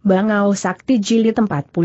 Bangau Sakti Jilid 46.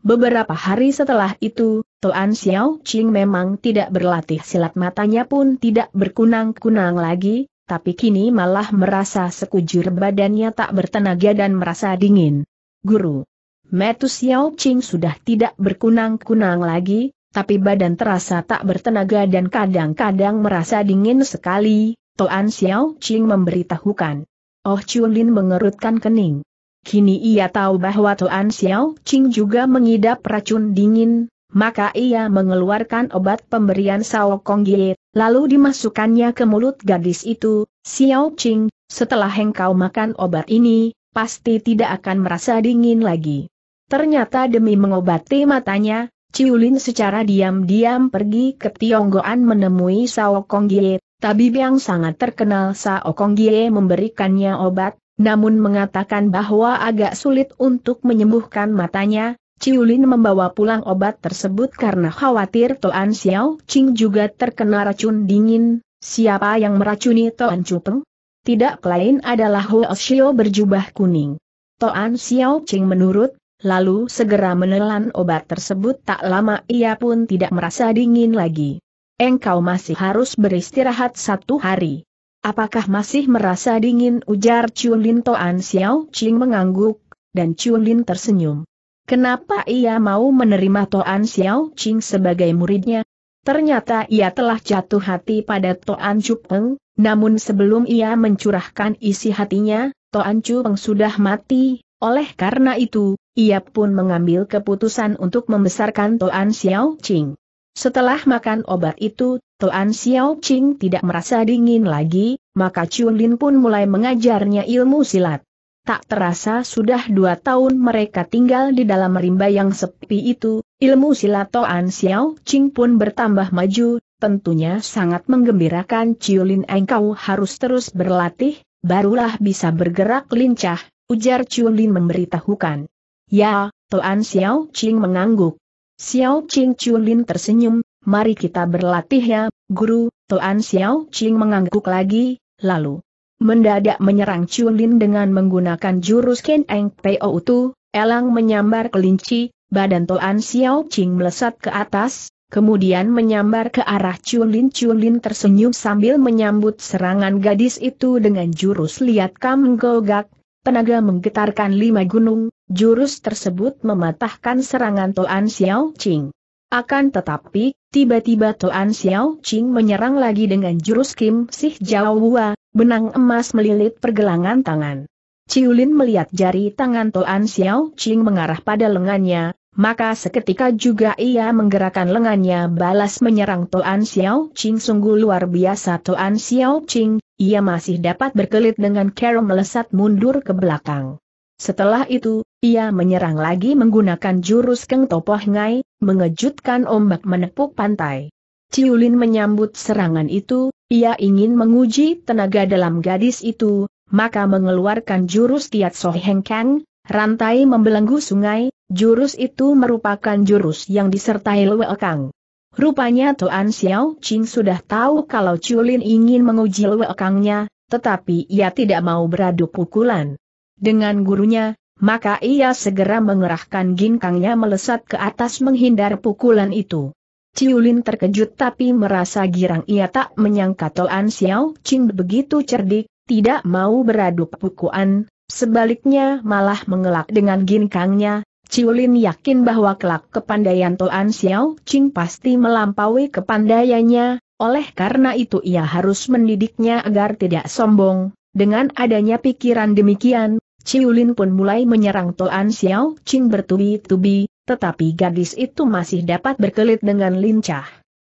Beberapa hari setelah itu, Toan Xiao Qing memang tidak berlatih silat matanya pun tidak berkunang-kunang lagi, tapi kini malah merasa sekujur badannya tak bertenaga dan merasa dingin. Guru. Metu Xiao Qing sudah tidak berkunang-kunang lagi, tapi badan terasa tak bertenaga dan kadang-kadang merasa dingin sekali, Toan Xiao Qing memberitahukan. Oh Chulin mengerutkan kening. Kini ia tahu bahwa Tuan Xiao Qing juga mengidap racun dingin, maka ia mengeluarkan obat pemberian Sao Kong Ye, lalu dimasukkannya ke mulut gadis itu, Xiao Qing, setelah engkau makan obat ini, pasti tidak akan merasa dingin lagi. Ternyata demi mengobati matanya, Ciulin secara diam-diam pergi ke Tionggoan menemui Sao Kong Ye, tabib yang sangat terkenal Sao Kong Ye memberikannya obat, namun mengatakan bahwa agak sulit untuk menyembuhkan matanya, Ciulin membawa pulang obat tersebut karena khawatir Toan Xiao Ching juga terkena racun dingin, siapa yang meracuni Toan Chupeng? Tidak lain adalah Huo Xiao berjubah kuning. Toan Xiao Ching menurut lalu segera menelan obat tersebut tak lama ia pun tidak merasa dingin lagi. Engkau masih harus beristirahat satu hari. Apakah masih merasa dingin ujar Chun Lin Toan Xiao Ching mengangguk, dan Chun Lin tersenyum. Kenapa ia mau menerima Toan Xiao Ching sebagai muridnya? Ternyata ia telah jatuh hati pada Toan Chu Peng, namun sebelum ia mencurahkan isi hatinya, Toan Chu Peng sudah mati, oleh karena itu, ia pun mengambil keputusan untuk membesarkan Toan Xiao Ching. Setelah makan obat itu, Toan Xiao Qing tidak merasa dingin lagi, maka Chun Lin pun mulai mengajarnya ilmu silat. Tak terasa sudah dua tahun mereka tinggal di dalam rimba yang sepi itu, ilmu silat Toan Xiao Qing pun bertambah maju, tentunya sangat menggembirakan Lin engkau harus terus berlatih, barulah bisa bergerak lincah, ujar Lin memberitahukan. Ya, Toan Xiao Qing mengangguk. Xiao Qing Lin tersenyum, mari kita berlatih ya, guru, Tuan Xiao Qing mengangguk lagi, lalu mendadak menyerang Chun Lin dengan menggunakan jurus Ken Eng Po Utu, elang menyambar kelinci, badan Tuan Xiao Qing melesat ke atas, kemudian menyambar ke arah Chun Lin. Chun Lin tersenyum sambil menyambut serangan gadis itu dengan jurus liat kam gogak, tenaga menggetarkan lima gunung, jurus tersebut mematahkan serangan Tuan Xiao Qing. Akan tetapi, tiba-tiba Toan Xiao Qing menyerang lagi dengan jurus Kim Sih Jiao Wua, benang emas melilit pergelangan tangan. Ciulin melihat jari tangan Toan Xiao Qing mengarah pada lengannya, maka seketika juga ia menggerakkan lengannya balas menyerang Toan Xiao Qing sungguh luar biasa Toan Xiao Qing, ia masih dapat berkelit dengan cara melesat mundur ke belakang. Setelah itu, ia menyerang lagi menggunakan jurus Keng Topoh Ngai, mengejutkan ombak menepuk pantai. Ciulin menyambut serangan itu, ia ingin menguji tenaga dalam gadis itu, maka mengeluarkan jurus Tiat Soheng Kang, rantai membelenggu sungai, jurus itu merupakan jurus yang disertai Lue Kang. Rupanya Tuan Xiao Qing sudah tahu kalau Ciulin ingin menguji Lue Kangnya, tetapi ia tidak mau beradu pukulan dengan gurunya, maka ia segera mengerahkan ginkangnya melesat ke atas menghindar pukulan itu. Ciulin terkejut tapi merasa girang ia tak menyangka Toan Xiao Qing begitu cerdik, tidak mau beradu pukuan, sebaliknya malah mengelak dengan ginkangnya. Ciulin yakin bahwa kelak kepandaian Toan Xiao Qing pasti melampaui kepandaiannya, oleh karena itu ia harus mendidiknya agar tidak sombong. Dengan adanya pikiran demikian, Ciulin pun mulai menyerang Toan Xiao Qing bertubi-tubi, tetapi gadis itu masih dapat berkelit dengan lincah.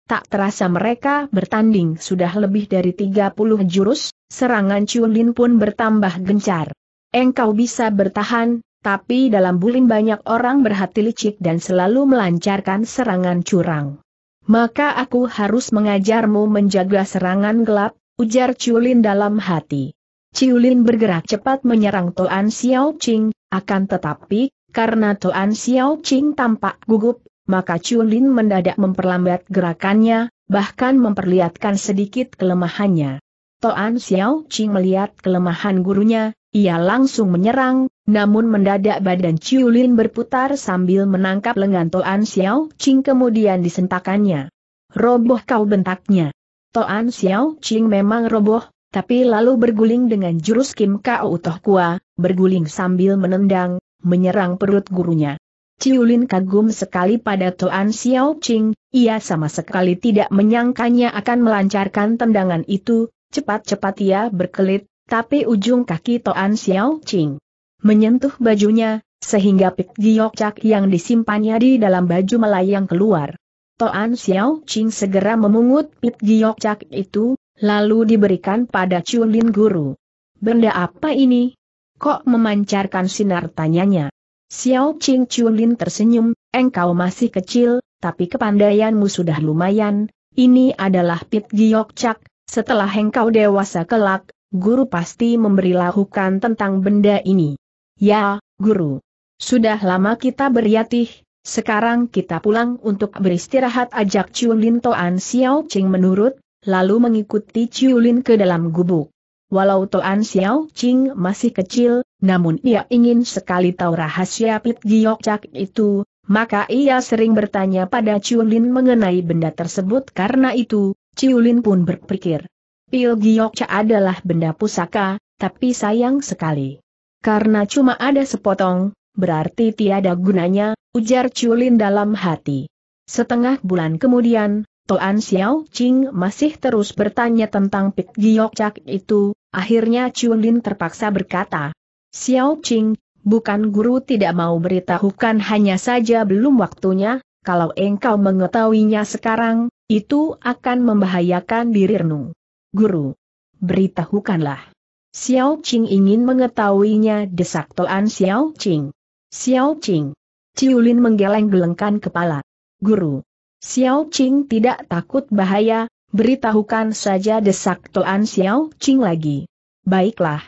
Tak terasa mereka bertanding sudah lebih dari 30 jurus, serangan Ciulin pun bertambah gencar. Engkau bisa bertahan, tapi dalam bulin banyak orang berhati licik dan selalu melancarkan serangan curang. Maka aku harus mengajarmu menjaga serangan gelap, ujar Ciulin dalam hati. Lin bergerak cepat menyerang Toan Xiao Qing, akan tetapi, karena Toan Xiao Qing tampak gugup, maka Lin mendadak memperlambat gerakannya, bahkan memperlihatkan sedikit kelemahannya. Toan Xiao Qing melihat kelemahan gurunya, ia langsung menyerang, namun mendadak badan Lin berputar sambil menangkap lengan Toan Xiao Qing kemudian disentakannya. Roboh kau bentaknya. Toan Xiao Qing memang roboh, tapi lalu berguling dengan jurus Kim Kao Toh Kua, berguling sambil menendang, menyerang perut gurunya. Ciulin kagum sekali pada Toan Xiao Qing, ia sama sekali tidak menyangkanya akan melancarkan tendangan itu, cepat-cepat ia berkelit, tapi ujung kaki Toan Xiao Qing menyentuh bajunya, sehingga pik cak yang disimpannya di dalam baju melayang keluar. Toan Xiao Qing segera memungut pit giok cak itu, lalu diberikan pada Chulin Guru. Benda apa ini? Kok memancarkan sinar tanyanya? Xiao Qing Chulin tersenyum, engkau masih kecil, tapi kepandaianmu sudah lumayan, ini adalah Pit Giyok Cak, setelah engkau dewasa kelak, guru pasti memberi lahukan tentang benda ini. Ya, guru. Sudah lama kita beriatih, sekarang kita pulang untuk beristirahat ajak Chulin Toan Xiao Qing menurut lalu mengikuti Ciulin ke dalam gubuk. Walau Toan Xiao Qing masih kecil, namun ia ingin sekali tahu rahasia Pit Giok Cak itu, maka ia sering bertanya pada Ciulin mengenai benda tersebut karena itu, Ciulin pun berpikir. Pil Giok Cak adalah benda pusaka, tapi sayang sekali. Karena cuma ada sepotong, berarti tiada gunanya, ujar Ciulin dalam hati. Setengah bulan kemudian, Toan Xiao Qing masih terus bertanya tentang Pik Giok Cak itu, akhirnya Chun Lin terpaksa berkata, Xiao Qing, bukan guru tidak mau beritahukan hanya saja belum waktunya, kalau engkau mengetahuinya sekarang, itu akan membahayakan dirimu. Guru, beritahukanlah. Xiao Qing ingin mengetahuinya desak Toan Xiao Qing. Xiao Ching. Lin menggeleng-gelengkan kepala. Guru, Xiao Qing tidak takut bahaya, beritahukan saja desak Toan Xiao Qing lagi. Baiklah.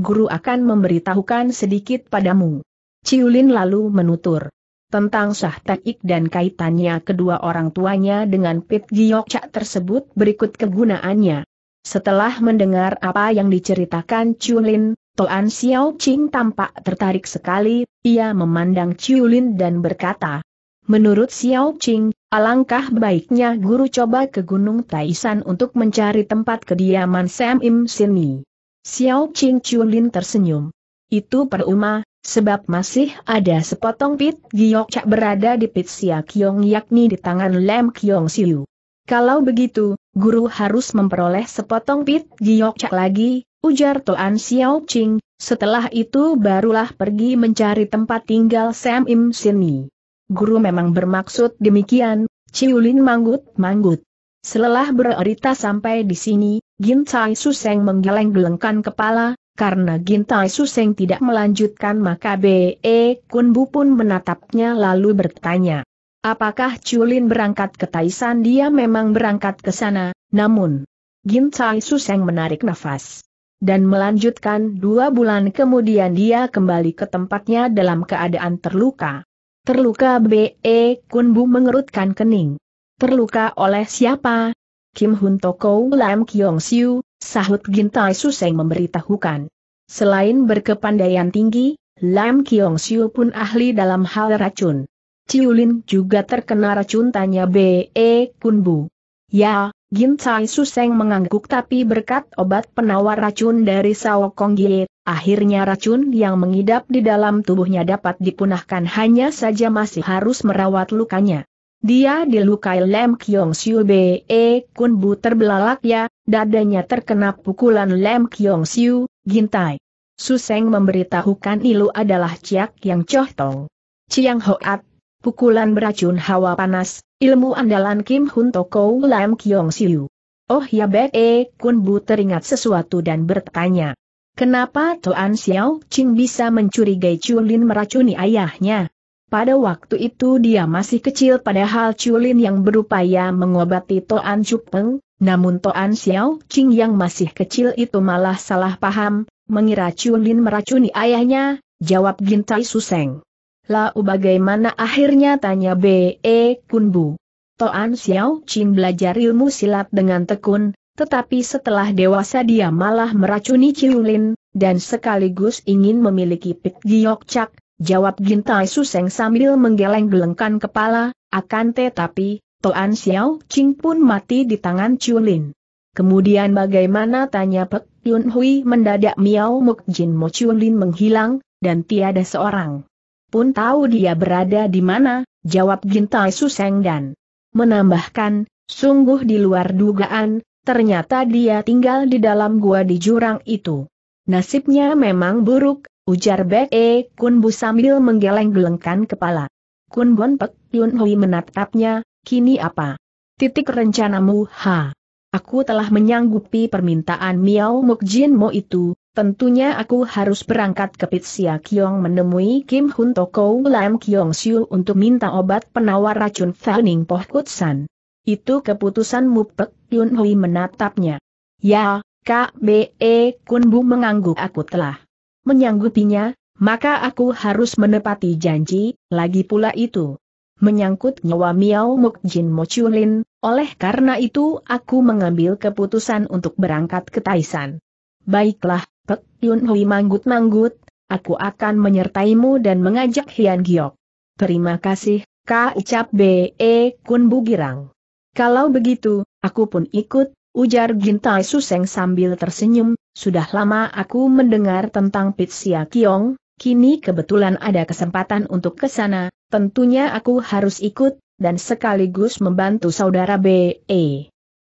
Guru akan memberitahukan sedikit padamu. Ciulin lalu menutur. Tentang sah taik dan kaitannya kedua orang tuanya dengan Pit Giok Cak tersebut berikut kegunaannya. Setelah mendengar apa yang diceritakan Ciulin, Toan Xiao Qing tampak tertarik sekali, ia memandang Ciulin dan berkata, Menurut Xiao Qing, alangkah baiknya guru coba ke Gunung Taishan untuk mencari tempat kediaman Sam Im Sini. Xiao Qing Chulin tersenyum. Itu peruma, sebab masih ada sepotong pit giok cak berada di pit Yong yakni di tangan Lem Kyong Siu. Kalau begitu, guru harus memperoleh sepotong pit giok cak lagi, ujar Toan Xiao Qing, setelah itu barulah pergi mencari tempat tinggal Sam Im Sini guru memang bermaksud demikian, Ciulin manggut-manggut. Selelah bererita sampai di sini, Gintai Suseng menggeleng-gelengkan kepala, karena Gintai Suseng tidak melanjutkan maka B.E. Kunbu pun menatapnya lalu bertanya. Apakah Ciulin berangkat ke Taisan dia memang berangkat ke sana, namun Gintai Suseng menarik nafas dan melanjutkan dua bulan kemudian dia kembali ke tempatnya dalam keadaan terluka. Terluka B.E. Kunbu mengerutkan kening. Terluka oleh siapa? Kim Hun Toko Lam Kyong Siu, sahut Gintai Suseng memberitahukan. Selain berkepandaian tinggi, Lam Kyong Siu pun ahli dalam hal racun. Ciulin juga terkena racun tanya B.E. Kunbu. Ya, Gin Tsai Suseng mengangguk tapi berkat obat penawar racun dari Sao Kong Gie, akhirnya racun yang mengidap di dalam tubuhnya dapat dipunahkan hanya saja masih harus merawat lukanya. Dia dilukai Lem Kyong Siu Be e Kun Bu terbelalak ya, dadanya terkena pukulan Lem Kyong Siu, Gin Suseng memberitahukan Ilu adalah Ciak yang Choh Tong. Ciang Hoat pukulan beracun hawa panas, ilmu andalan Kim Hun Toko Lam Kyong Siu. Oh ya Bek E Kun Bu teringat sesuatu dan bertanya. Kenapa Toan Xiao Ching bisa mencurigai Chulin meracuni ayahnya? Pada waktu itu dia masih kecil padahal Chulin yang berupaya mengobati Toan Chupeng, namun Toan Xiao Ching yang masih kecil itu malah salah paham, mengira Chulin meracuni ayahnya, jawab Gintai Suseng. Lau bagaimana akhirnya tanya B.E. Kunbu. Toan Xiao Chin belajar ilmu silat dengan tekun, tetapi setelah dewasa dia malah meracuni Ciulin, dan sekaligus ingin memiliki Pik Giok Cak, jawab Gintai Suseng sambil menggeleng-gelengkan kepala, akan tetapi, Toan Xiao Ching pun mati di tangan Ciulin. Kemudian bagaimana tanya Pek Yun Hui mendadak Miao Muk Jin Mo Ciulin menghilang, dan tiada seorang pun tahu dia berada di mana, jawab Gintai Suseng dan menambahkan, sungguh di luar dugaan, ternyata dia tinggal di dalam gua di jurang itu. Nasibnya memang buruk, ujar Be Kun Bu sambil menggeleng-gelengkan kepala. Kun Bon Pek Yun Hui menatapnya, kini apa? Titik rencanamu ha. Aku telah menyanggupi permintaan Miao Jin Mo itu, Tentunya aku harus berangkat ke Pitsia Kiong menemui Kim Hun Toko Lam Kiong Siu untuk minta obat penawar racun Fanning Poh Kutsan. Itu keputusanmu Pek Yun Hui menatapnya. Ya, KBE e Kun Bu mengangguk aku telah menyanggupinya, maka aku harus menepati janji, lagi pula itu. Menyangkut nyawa Miao Muk Jin Mo Chulin. oleh karena itu aku mengambil keputusan untuk berangkat ke Taisan. Baiklah, Pek Yun Hui manggut-manggut, aku akan menyertaimu dan mengajak Hian Giok. Terima kasih, Ka Ucap B.E. E Kun girang. Kalau begitu, aku pun ikut, ujar Gintai Suseng sambil tersenyum, sudah lama aku mendengar tentang Pitsia Kiong, kini kebetulan ada kesempatan untuk ke sana, tentunya aku harus ikut, dan sekaligus membantu saudara B.E. E.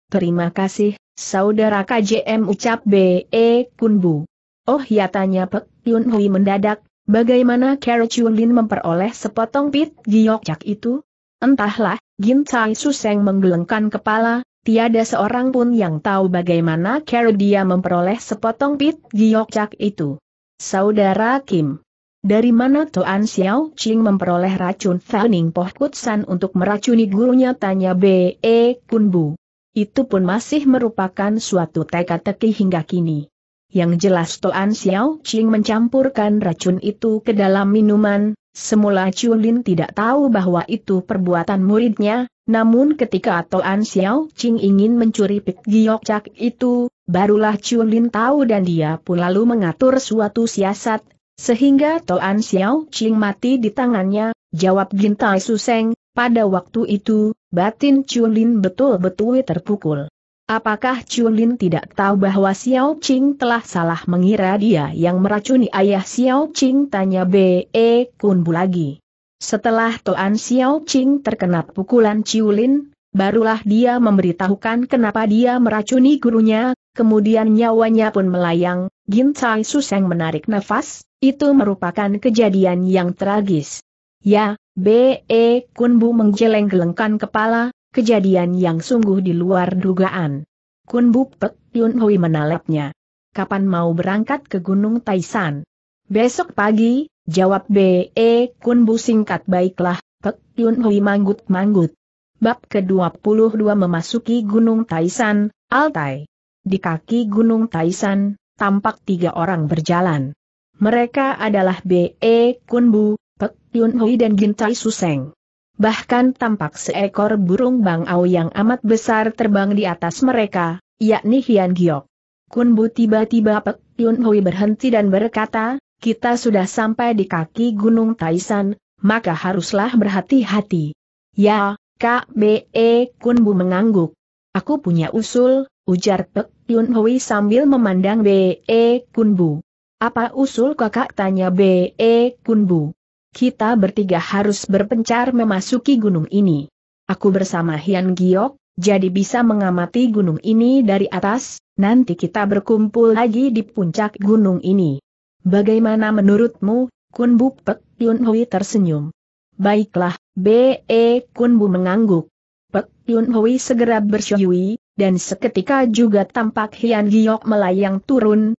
Terima kasih, saudara KJM ucap B.E. E Kunbu. Oh ya tanya Pek Yun Hui mendadak, bagaimana Carol Chulin memperoleh sepotong pit giokcak itu? Entahlah, Gin Tsai Suseng menggelengkan kepala, tiada seorang pun yang tahu bagaimana Carol dia memperoleh sepotong pit giokcak itu. Saudara Kim. Dari mana Toan Xiao Ching memperoleh racun Fanning Poh Kutsan untuk meracuni gurunya tanya B.E. Kunbu. Itu pun masih merupakan suatu teka-teki hingga kini. Yang jelas Toan Xiao Qing mencampurkan racun itu ke dalam minuman, semula Chulin tidak tahu bahwa itu perbuatan muridnya, namun ketika Toan Xiao Qing ingin mencuri Pek giok cak itu, barulah Chulin tahu dan dia pun lalu mengatur suatu siasat, sehingga Toan Xiao Qing mati di tangannya, jawab Gintai Suseng, pada waktu itu, batin Chulin betul-betul terpukul. Apakah Lin tidak tahu bahwa Xiao Qing telah salah mengira dia yang meracuni ayah Xiao Qing? Tanya B.E. Kunbu lagi. Setelah Toan Xiao Qing terkena pukulan Lin, barulah dia memberitahukan kenapa dia meracuni gurunya, kemudian nyawanya pun melayang, Gin Tsai Suseng menarik nafas, itu merupakan kejadian yang tragis. Ya, B.E. Kunbu menggeleng-gelengkan kepala, Kejadian yang sungguh di luar dugaan. Kun Bupet Yun Hui menalepnya. Kapan mau berangkat ke Gunung Taisan? Besok pagi, jawab B.E. Kun Bu singkat baiklah, Pek Yun Hui manggut-manggut. Bab ke-22 memasuki Gunung Taisan, Altai. Di kaki Gunung Taisan, tampak tiga orang berjalan. Mereka adalah B.E. Kun Bu, Pek Yun Hui dan Gintai Suseng. Bahkan tampak seekor burung bangau yang amat besar terbang di atas mereka, yakni Hian Giok. Kunbu tiba-tiba Pek Yun Hui berhenti dan berkata, kita sudah sampai di kaki Gunung Taisan, maka haruslah berhati-hati. Ya, kak eh, Kun Kunbu mengangguk. Aku punya usul, ujar Pek Yun Hui sambil memandang BE eh, Kunbu. Apa usul kakak tanya BE eh, Kunbu? kita bertiga harus berpencar memasuki gunung ini. Aku bersama Hian Giok, jadi bisa mengamati gunung ini dari atas, nanti kita berkumpul lagi di puncak gunung ini. Bagaimana menurutmu, Kun Bu Pek Yun Hui tersenyum. Baiklah, B.E. E Kun Bu mengangguk. Pek Yun Hui segera bersyuyui, dan seketika juga tampak Hian Giok melayang turun,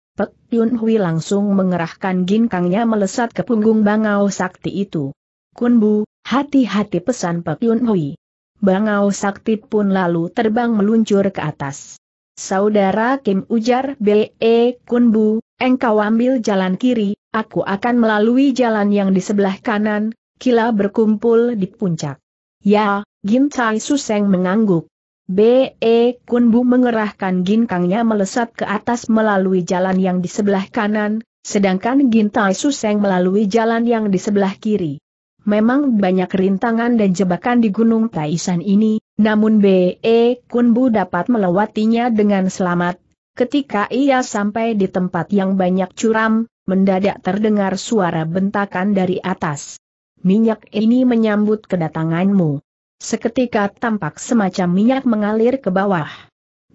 Yun Hui langsung mengerahkan ginkangnya melesat ke punggung Bangau Sakti itu. Kunbu, hati-hati pesan Pak Yun Hui. Bangau Sakti pun lalu terbang meluncur ke atas. Saudara Kim ujar B.E. E, Kunbu, engkau ambil jalan kiri, aku akan melalui jalan yang di sebelah kanan, kila berkumpul di puncak. Ya, Gin Suseng mengangguk. B.E. Kunbu mengerahkan ginkangnya melesat ke atas melalui jalan yang di sebelah kanan, sedangkan Gintai Suseng melalui jalan yang di sebelah kiri. Memang banyak rintangan dan jebakan di Gunung Taisan ini, namun B.E. Kunbu dapat melewatinya dengan selamat. Ketika ia sampai di tempat yang banyak curam, mendadak terdengar suara bentakan dari atas. Minyak ini menyambut kedatanganmu. Seketika tampak semacam minyak mengalir ke bawah.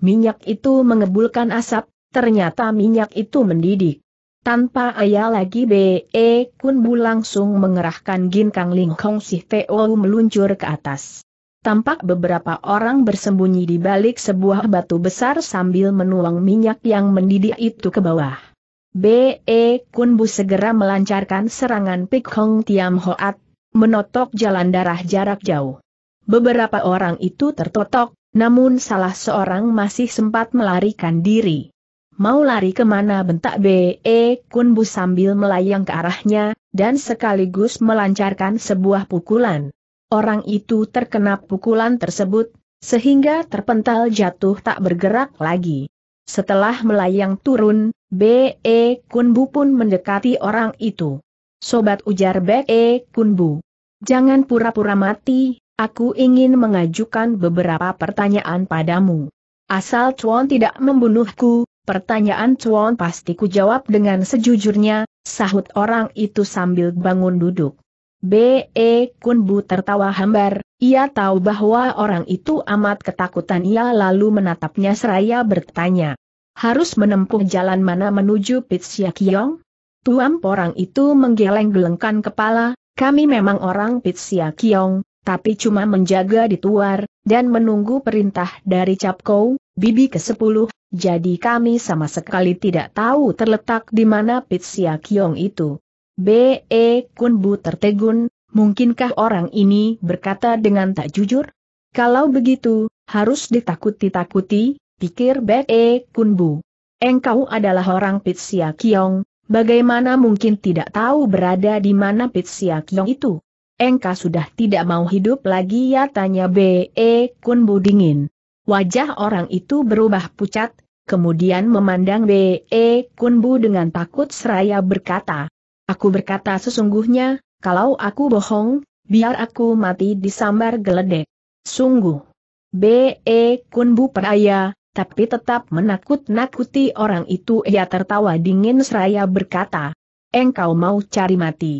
Minyak itu mengebulkan asap, ternyata minyak itu mendidih. Tanpa ayah lagi B.E. E Kunbu langsung mengerahkan ginkang lingkong si Teo meluncur ke atas. Tampak beberapa orang bersembunyi di balik sebuah batu besar sambil menuang minyak yang mendidih itu ke bawah. B.E. E Kunbu segera melancarkan serangan Pik Hong Tiam Hoat, menotok jalan darah jarak jauh. Beberapa orang itu tertotok, namun salah seorang masih sempat melarikan diri. Mau lari kemana bentak B.E. Kunbu sambil melayang ke arahnya, dan sekaligus melancarkan sebuah pukulan. Orang itu terkena pukulan tersebut, sehingga terpental jatuh tak bergerak lagi. Setelah melayang turun, B.E. Kunbu pun mendekati orang itu. Sobat ujar B.E. Kunbu. Jangan pura-pura mati, Aku ingin mengajukan beberapa pertanyaan padamu. Asal Chuan tidak membunuhku, pertanyaan Chuan pasti ku jawab dengan sejujurnya, sahut orang itu sambil bangun duduk. B.E. Kunbu tertawa hambar, ia tahu bahwa orang itu amat ketakutan ia lalu menatapnya seraya bertanya. Harus menempuh jalan mana menuju Pitsia Kiong? Tuam orang itu menggeleng-gelengkan kepala, kami memang orang Pitsia Kiong, tapi cuma menjaga di tuar, dan menunggu perintah dari Capkou, bibi ke-10, jadi kami sama sekali tidak tahu terletak di mana Pitsia Kiong itu. B.E. Kunbu tertegun, mungkinkah orang ini berkata dengan tak jujur? Kalau begitu, harus ditakuti-takuti, pikir B.E. Kunbu. Engkau adalah orang Pitsia Kiong, bagaimana mungkin tidak tahu berada di mana Pitsia Kiong itu? engkau sudah tidak mau hidup lagi ya tanya B.E. Kun dingin. Wajah orang itu berubah pucat, kemudian memandang B.E. Kun dengan takut seraya berkata, Aku berkata sesungguhnya, kalau aku bohong, biar aku mati disambar geledek. Sungguh. B.E. Kun peraya, tapi tetap menakut-nakuti orang itu ia tertawa dingin seraya berkata, Engkau mau cari mati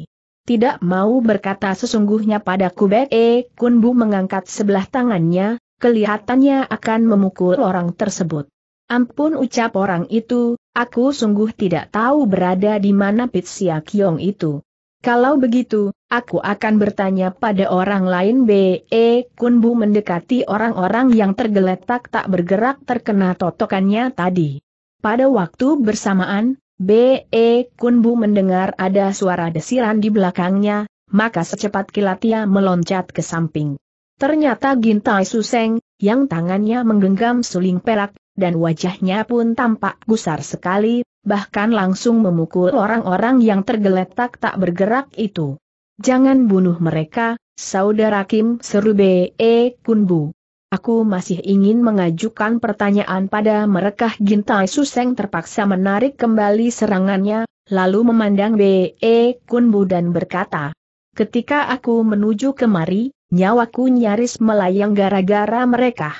tidak mau berkata sesungguhnya pada kubek E, Kunbu mengangkat sebelah tangannya, kelihatannya akan memukul orang tersebut. Ampun ucap orang itu, aku sungguh tidak tahu berada di mana Pitsia Kiong itu. Kalau begitu, aku akan bertanya pada orang lain Be, E. Kunbu mendekati orang-orang yang tergeletak tak bergerak terkena totokannya tadi. Pada waktu bersamaan, B.E. Kunbu mendengar ada suara desiran di belakangnya, maka secepat kilat ia meloncat ke samping. Ternyata Gintai Suseng, yang tangannya menggenggam suling perak, dan wajahnya pun tampak gusar sekali, bahkan langsung memukul orang-orang yang tergeletak tak bergerak itu. Jangan bunuh mereka, saudara Kim seru B.E. Kunbu. Aku masih ingin mengajukan pertanyaan pada mereka Gintai Suseng terpaksa menarik kembali serangannya, lalu memandang B.E. E Kunbu dan berkata, Ketika aku menuju kemari, nyawaku nyaris melayang gara-gara mereka.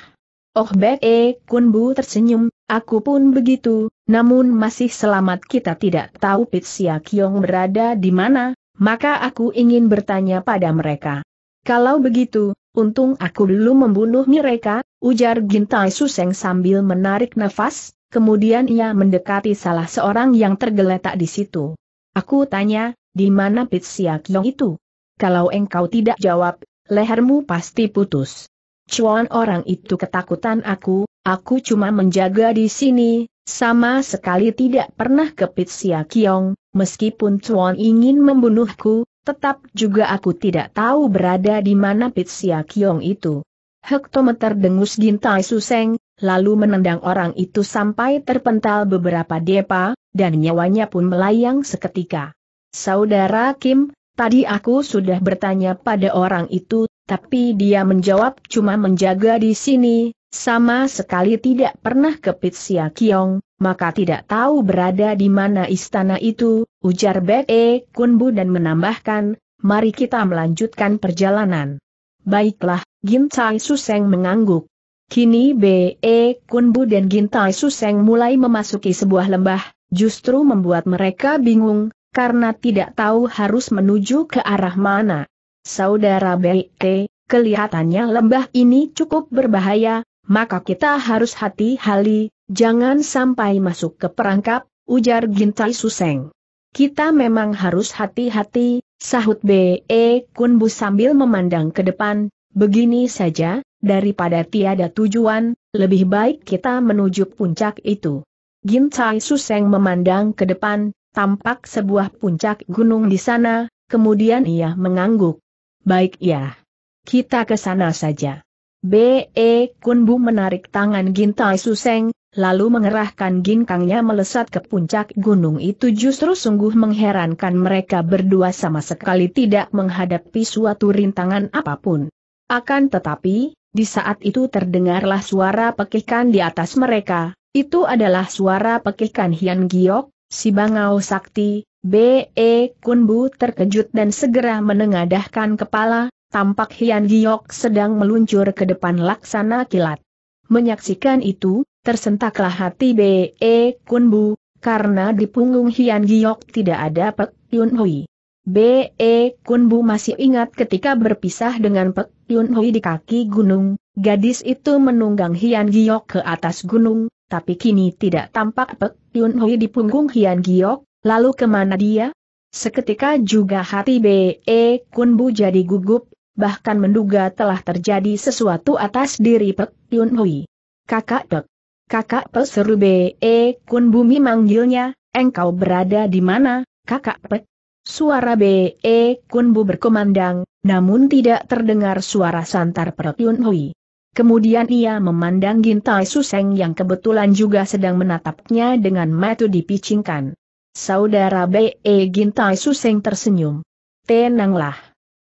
Oh B.E. E Kunbu tersenyum, aku pun begitu, namun masih selamat kita tidak tahu Pitsia Kiong berada di mana, maka aku ingin bertanya pada mereka. Kalau begitu, Untung aku belum membunuh mereka, ujar Gintai Suseng sambil menarik nafas, kemudian ia mendekati salah seorang yang tergeletak di situ. Aku tanya, di mana Pit Siak Long itu? Kalau engkau tidak jawab, lehermu pasti putus. Cuan orang itu ketakutan aku, aku cuma menjaga di sini, sama sekali tidak pernah ke Pit Siak Yong, meskipun Cuan ingin membunuhku, Tetap juga aku tidak tahu berada di mana Pitsia Kiong itu. Hektometer dengus Gintai Suseng, lalu menendang orang itu sampai terpental beberapa depa, dan nyawanya pun melayang seketika. Saudara Kim, tadi aku sudah bertanya pada orang itu, tapi dia menjawab cuma menjaga di sini, sama sekali tidak pernah ke Pitsia Kiong, maka tidak tahu berada di mana istana itu, ujar Be e, Kunbu dan menambahkan, mari kita melanjutkan perjalanan. Baiklah, Gintai Suseng mengangguk. Kini B.E. Kunbu dan Gintai Suseng mulai memasuki sebuah lembah, justru membuat mereka bingung, karena tidak tahu harus menuju ke arah mana. Saudara B.E., kelihatannya lembah ini cukup berbahaya, maka kita harus hati-hati, jangan sampai masuk ke perangkap, ujar Gintai Suseng. Kita memang harus hati-hati, sahut B.E. E Kunbu sambil memandang ke depan, begini saja, daripada tiada tujuan, lebih baik kita menuju puncak itu. Gintai Suseng memandang ke depan, tampak sebuah puncak gunung di sana, kemudian ia mengangguk. Baik ya. Kita ke sana saja. B.E. E Kunbu menarik tangan Gintai Suseng, lalu mengerahkan ginkangnya melesat ke puncak gunung itu justru sungguh mengherankan mereka berdua sama sekali tidak menghadapi suatu rintangan apapun. Akan tetapi, di saat itu terdengarlah suara pekikan di atas mereka, itu adalah suara pekikan Hian Giok, si Bangau Sakti, B.E. Kunbu terkejut dan segera menengadahkan kepala, tampak Hian Giok sedang meluncur ke depan laksana kilat. Menyaksikan itu, tersentaklah hati B.E. E, Kunbu, karena di punggung Hian Giok tidak ada Pek Yun Hui. B.E. E, Kunbu masih ingat ketika berpisah dengan Pek Yun Hui di kaki gunung, gadis itu menunggang Hian Giok ke atas gunung, tapi kini tidak tampak Pek Yun Hui di punggung Hian Giok, lalu kemana dia? Seketika juga hati B.E. E, Kunbu jadi gugup, bahkan menduga telah terjadi sesuatu atas diri Pek Yun Hui. Kakak Pek kakak peseru B.E. Kun Bumi manggilnya, engkau berada di mana, kakak Pe? Suara B.E. Kun Bu berkumandang, namun tidak terdengar suara santar Yun Hui. Kemudian ia memandang Gintai Suseng yang kebetulan juga sedang menatapnya dengan mata dipicingkan. Saudara B.E. Gintai Suseng tersenyum. Tenanglah.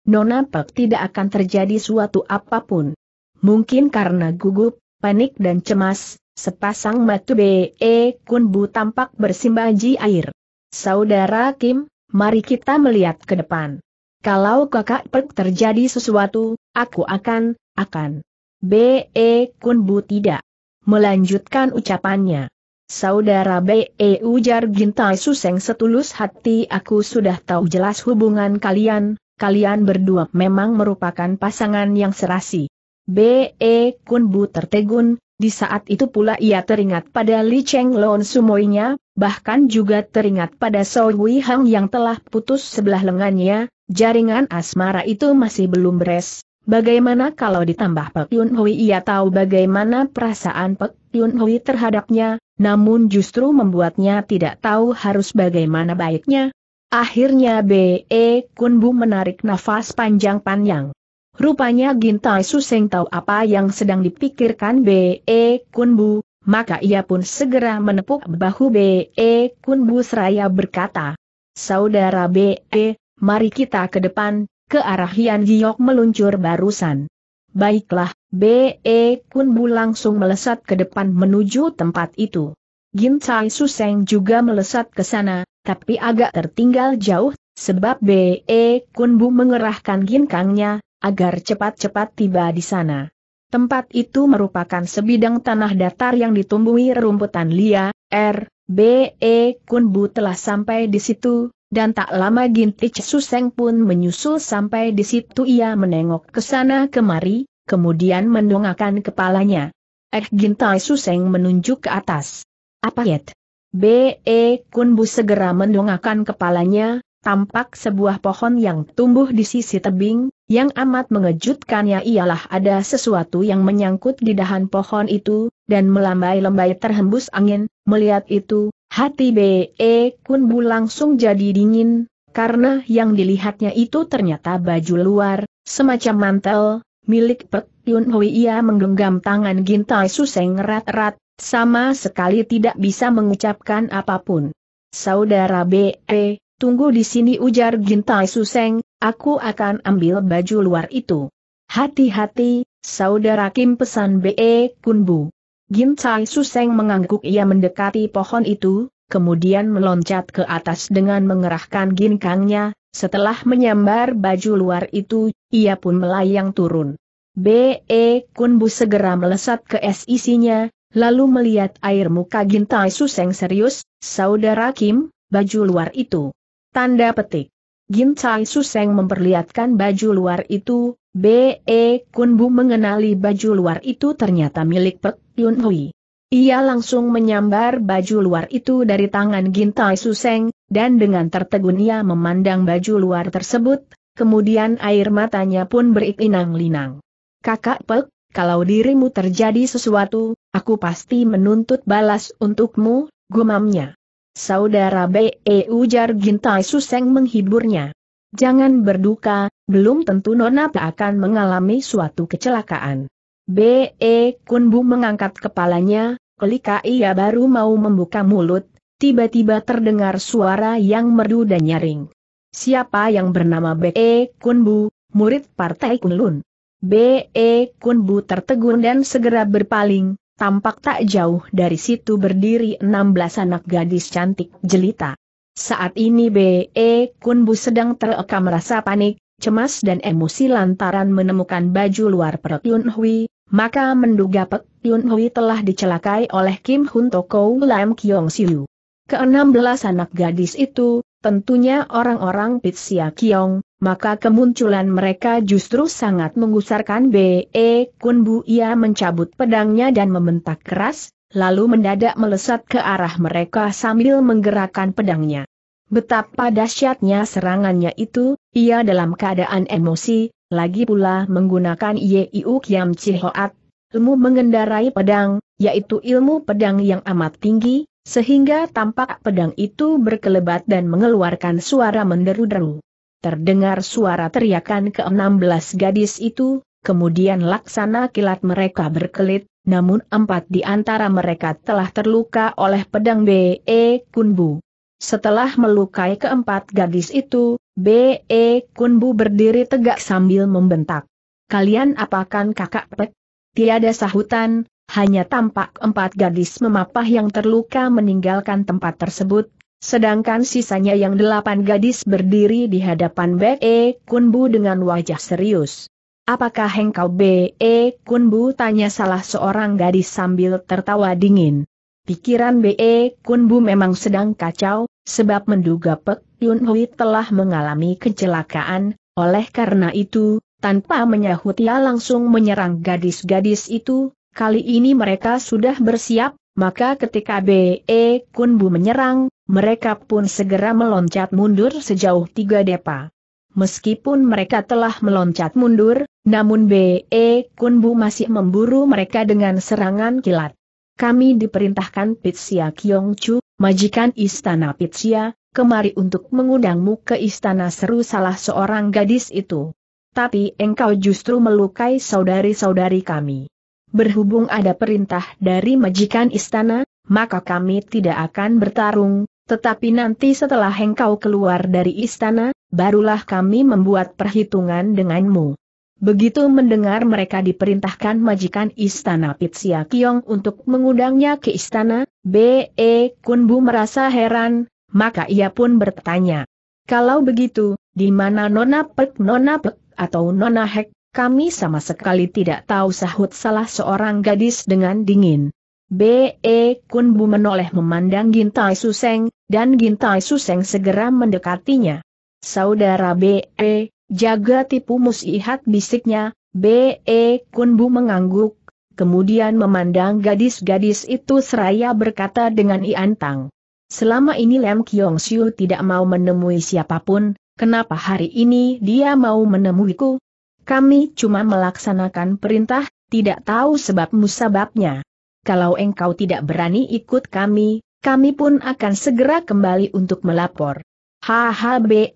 Nona Pek tidak akan terjadi suatu apapun. Mungkin karena gugup, panik dan cemas, Sepasang matu BE Kunbu Bu tampak bersimbaji air. Saudara Kim, mari kita melihat ke depan. Kalau kakak Pek terjadi sesuatu, aku akan, akan. BE Kunbu tidak. Melanjutkan ucapannya. Saudara B.E. ujar Gintai Suseng setulus hati aku sudah tahu jelas hubungan kalian, kalian berdua memang merupakan pasangan yang serasi. B.E. Kunbu tertegun, di saat itu pula ia teringat pada Li Cheng Lon sumoinya, bahkan juga teringat pada Sao Wei Hang yang telah putus sebelah lengannya, jaringan asmara itu masih belum beres. Bagaimana kalau ditambah Pek Yun Hui ia tahu bagaimana perasaan Pek Yun Hui terhadapnya, namun justru membuatnya tidak tahu harus bagaimana baiknya. Akhirnya B.E. Kunbu menarik nafas panjang-panjang. Rupanya Gintai Suseng tahu apa yang sedang dipikirkan B.E. Kunbu, maka ia pun segera menepuk bahu B.E. Kunbu seraya berkata, Saudara B.E., mari kita ke depan, ke arah Hian Giok meluncur barusan. Baiklah, B.E. Kunbu langsung melesat ke depan menuju tempat itu. Gintai Suseng juga melesat ke sana, tapi agak tertinggal jauh, sebab B.E. Kunbu mengerahkan ginkangnya, agar cepat-cepat tiba di sana. Tempat itu merupakan sebidang tanah datar yang ditumbuhi rumputan lia, R, B, E, Kunbu telah sampai di situ, dan tak lama Gintich Suseng pun menyusul sampai di situ ia menengok ke sana kemari, kemudian mendongakkan kepalanya. Eh Gintai Suseng menunjuk ke atas. Apa yet? B. E. Kunbu segera mendongakkan kepalanya, tampak sebuah pohon yang tumbuh di sisi tebing, yang amat mengejutkannya ialah ada sesuatu yang menyangkut di dahan pohon itu, dan melambai-lembai terhembus angin, melihat itu, hati B.E. Kunbu langsung jadi dingin, karena yang dilihatnya itu ternyata baju luar, semacam mantel, milik Pek Yun Hui ia menggenggam tangan Gintai Suseng rat-rat, sama sekali tidak bisa mengucapkan apapun. Saudara B.E., Tunggu di sini ujar Gintai Suseng, aku akan ambil baju luar itu. Hati-hati, saudara Kim pesan B.E. Kunbu. Gintai Suseng mengangguk ia mendekati pohon itu, kemudian meloncat ke atas dengan mengerahkan ginkangnya, setelah menyambar baju luar itu, ia pun melayang turun. B.E. Kunbu segera melesat ke es isinya, lalu melihat air muka Gintai Suseng serius, Saudara Kim, baju luar itu. Tanda petik. Gim Chai Suseng memperlihatkan baju luar itu, B.E. Kunbu mengenali baju luar itu ternyata milik Pek Yun Hui. Ia langsung menyambar baju luar itu dari tangan Chai Suseng, dan dengan tertegun ia memandang baju luar tersebut, kemudian air matanya pun berikinang-linang. Kakak Pek, kalau dirimu terjadi sesuatu, aku pasti menuntut balas untukmu, gumamnya. Saudara B.E. ujar Gintai Suseng menghiburnya. Jangan berduka, belum tentu Nona tak akan mengalami suatu kecelakaan. B.E. Kunbu mengangkat kepalanya, kelika ia baru mau membuka mulut, tiba-tiba terdengar suara yang merdu dan nyaring. Siapa yang bernama B.E. Kunbu, murid Partai Kunlun? B.E. Kunbu tertegun dan segera berpaling, Tampak tak jauh dari situ berdiri enam belas anak gadis cantik jelita. Saat ini B.E. Kunbu sedang terekam rasa panik, cemas dan emosi lantaran menemukan baju luar perut Yun Hui, maka menduga Pek Yun Hui telah dicelakai oleh Kim Hun Toko Lam Kyong Siu. Keenam belas anak gadis itu, tentunya orang-orang Pitsia Kiong, maka kemunculan mereka justru sangat mengusarkan B.E. Kun Bu ia mencabut pedangnya dan membentak keras, lalu mendadak melesat ke arah mereka sambil menggerakkan pedangnya. Betapa dahsyatnya serangannya itu, ia dalam keadaan emosi, lagi pula menggunakan Yeiu Kiam Chihoat, ilmu mengendarai pedang, yaitu ilmu pedang yang amat tinggi, sehingga tampak pedang itu berkelebat dan mengeluarkan suara menderu-deru. Terdengar suara teriakan ke-16 gadis itu, kemudian laksana kilat mereka berkelit, namun empat di antara mereka telah terluka oleh pedang B.E. Kunbu. Setelah melukai keempat gadis itu, B.E. Kunbu berdiri tegak sambil membentak. Kalian apakan kakak pek? Tiada sahutan, hanya tampak empat gadis memapah yang terluka meninggalkan tempat tersebut, sedangkan sisanya yang delapan gadis berdiri di hadapan B.E. Kunbu dengan wajah serius. Apakah hengkau B.E. Kunbu tanya salah seorang gadis sambil tertawa dingin. Pikiran B.E. Kunbu memang sedang kacau, sebab menduga Pek Yun Hui telah mengalami kecelakaan, oleh karena itu, tanpa menyahut ia langsung menyerang gadis-gadis itu, Kali ini mereka sudah bersiap, maka ketika B.E. Kunbu menyerang, mereka pun segera meloncat mundur sejauh tiga depa. Meskipun mereka telah meloncat mundur, namun B.E. Kunbu masih memburu mereka dengan serangan kilat. Kami diperintahkan Pitsia Kyongchu, majikan istana Pitsia, kemari untuk mengundangmu ke istana seru salah seorang gadis itu. Tapi engkau justru melukai saudari-saudari kami berhubung ada perintah dari majikan istana, maka kami tidak akan bertarung, tetapi nanti setelah engkau keluar dari istana, barulah kami membuat perhitungan denganmu. Begitu mendengar mereka diperintahkan majikan istana Pitsia Kiong untuk mengundangnya ke istana, B.E. Kunbu merasa heran, maka ia pun bertanya. Kalau begitu, di mana Nona Pek Nona Pek atau Nona Hek kami sama sekali tidak tahu sahut salah seorang gadis dengan dingin. B.E. Kun Bu menoleh memandang Gintai Suseng, dan Gintai Suseng segera mendekatinya. Saudara B.E., jaga tipu musihat bisiknya, B.E. Kun Bu mengangguk, kemudian memandang gadis-gadis itu seraya berkata dengan iantang. Selama ini Lem Kiong Siu tidak mau menemui siapapun, kenapa hari ini dia mau menemuiku? Kami cuma melaksanakan perintah, tidak tahu sebab musababnya. Kalau engkau tidak berani ikut kami, kami pun akan segera kembali untuk melapor. Hahabe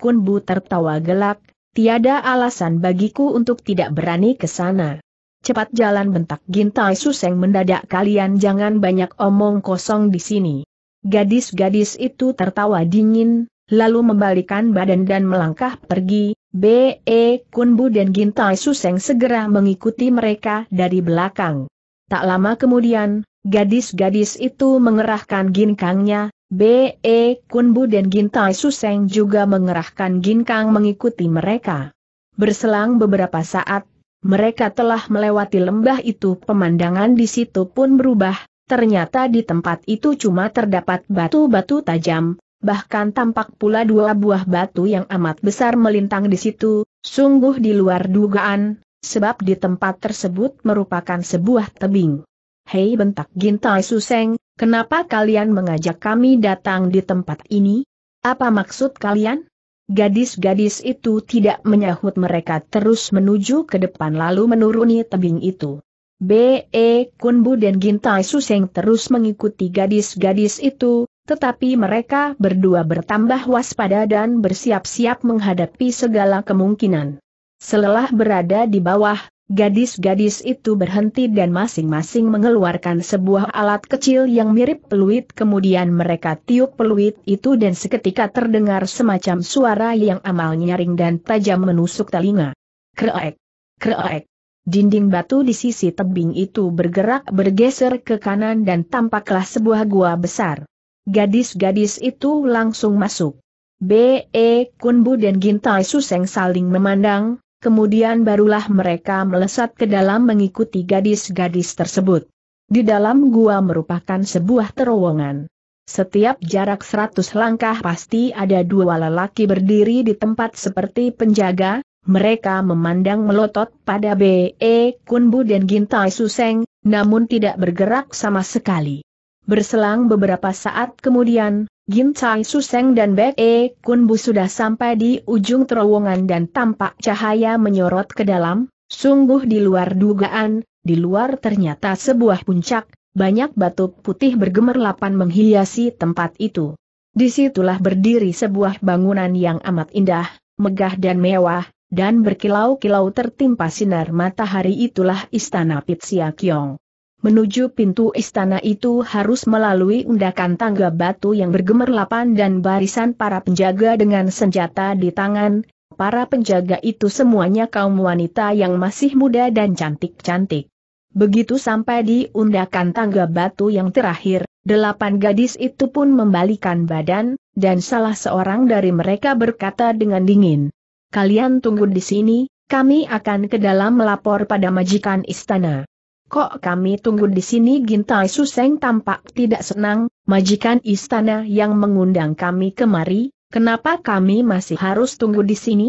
Kunbu tertawa gelak, tiada alasan bagiku untuk tidak berani ke sana. Cepat jalan bentak Gintai Suseng mendadak kalian jangan banyak omong kosong di sini. Gadis-gadis itu tertawa dingin, lalu membalikan badan dan melangkah pergi, B.E. Kunbu dan Gintai Suseng segera mengikuti mereka dari belakang. Tak lama kemudian, gadis-gadis itu mengerahkan ginkangnya, B.E. Kunbu dan Gintai Suseng juga mengerahkan ginkang mengikuti mereka. Berselang beberapa saat, mereka telah melewati lembah itu pemandangan di situ pun berubah, ternyata di tempat itu cuma terdapat batu-batu tajam, bahkan tampak pula dua buah batu yang amat besar melintang di situ, sungguh di luar dugaan, sebab di tempat tersebut merupakan sebuah tebing. Hei bentak Gintai Suseng, kenapa kalian mengajak kami datang di tempat ini? Apa maksud kalian? Gadis-gadis itu tidak menyahut mereka terus menuju ke depan lalu menuruni tebing itu. B.E. E, Kunbu dan Gintai Suseng terus mengikuti gadis-gadis itu, tetapi mereka berdua bertambah waspada dan bersiap-siap menghadapi segala kemungkinan. Selelah berada di bawah, gadis-gadis itu berhenti dan masing-masing mengeluarkan sebuah alat kecil yang mirip peluit kemudian mereka tiup peluit itu dan seketika terdengar semacam suara yang amal nyaring dan tajam menusuk telinga. Kreek! Kreek! Dinding batu di sisi tebing itu bergerak bergeser ke kanan dan tampaklah sebuah gua besar. Gadis-gadis itu langsung masuk. B.E. Kunbu dan Gintai Suseng saling memandang, kemudian barulah mereka melesat ke dalam mengikuti gadis-gadis tersebut. Di dalam gua merupakan sebuah terowongan. Setiap jarak seratus langkah pasti ada dua lelaki berdiri di tempat seperti penjaga, mereka memandang melotot pada B.E. Kunbu dan Gintai Suseng, namun tidak bergerak sama sekali. Berselang beberapa saat kemudian, Gin Tai Suseng dan Bek E Kun Bu sudah sampai di ujung terowongan dan tampak cahaya menyorot ke dalam, sungguh di luar dugaan, di luar ternyata sebuah puncak, banyak batu putih bergemerlapan menghiasi tempat itu. Disitulah berdiri sebuah bangunan yang amat indah, megah dan mewah, dan berkilau-kilau tertimpa sinar matahari itulah istana Pitsia Kyong. Menuju pintu istana itu harus melalui undakan tangga batu yang bergemerlapan dan barisan para penjaga dengan senjata di tangan, para penjaga itu semuanya kaum wanita yang masih muda dan cantik-cantik. Begitu sampai di undakan tangga batu yang terakhir, delapan gadis itu pun membalikan badan, dan salah seorang dari mereka berkata dengan dingin, Kalian tunggu di sini, kami akan ke dalam melapor pada majikan istana. Kok kami tunggu di sini Gintai Suseng tampak tidak senang, majikan istana yang mengundang kami kemari, kenapa kami masih harus tunggu di sini?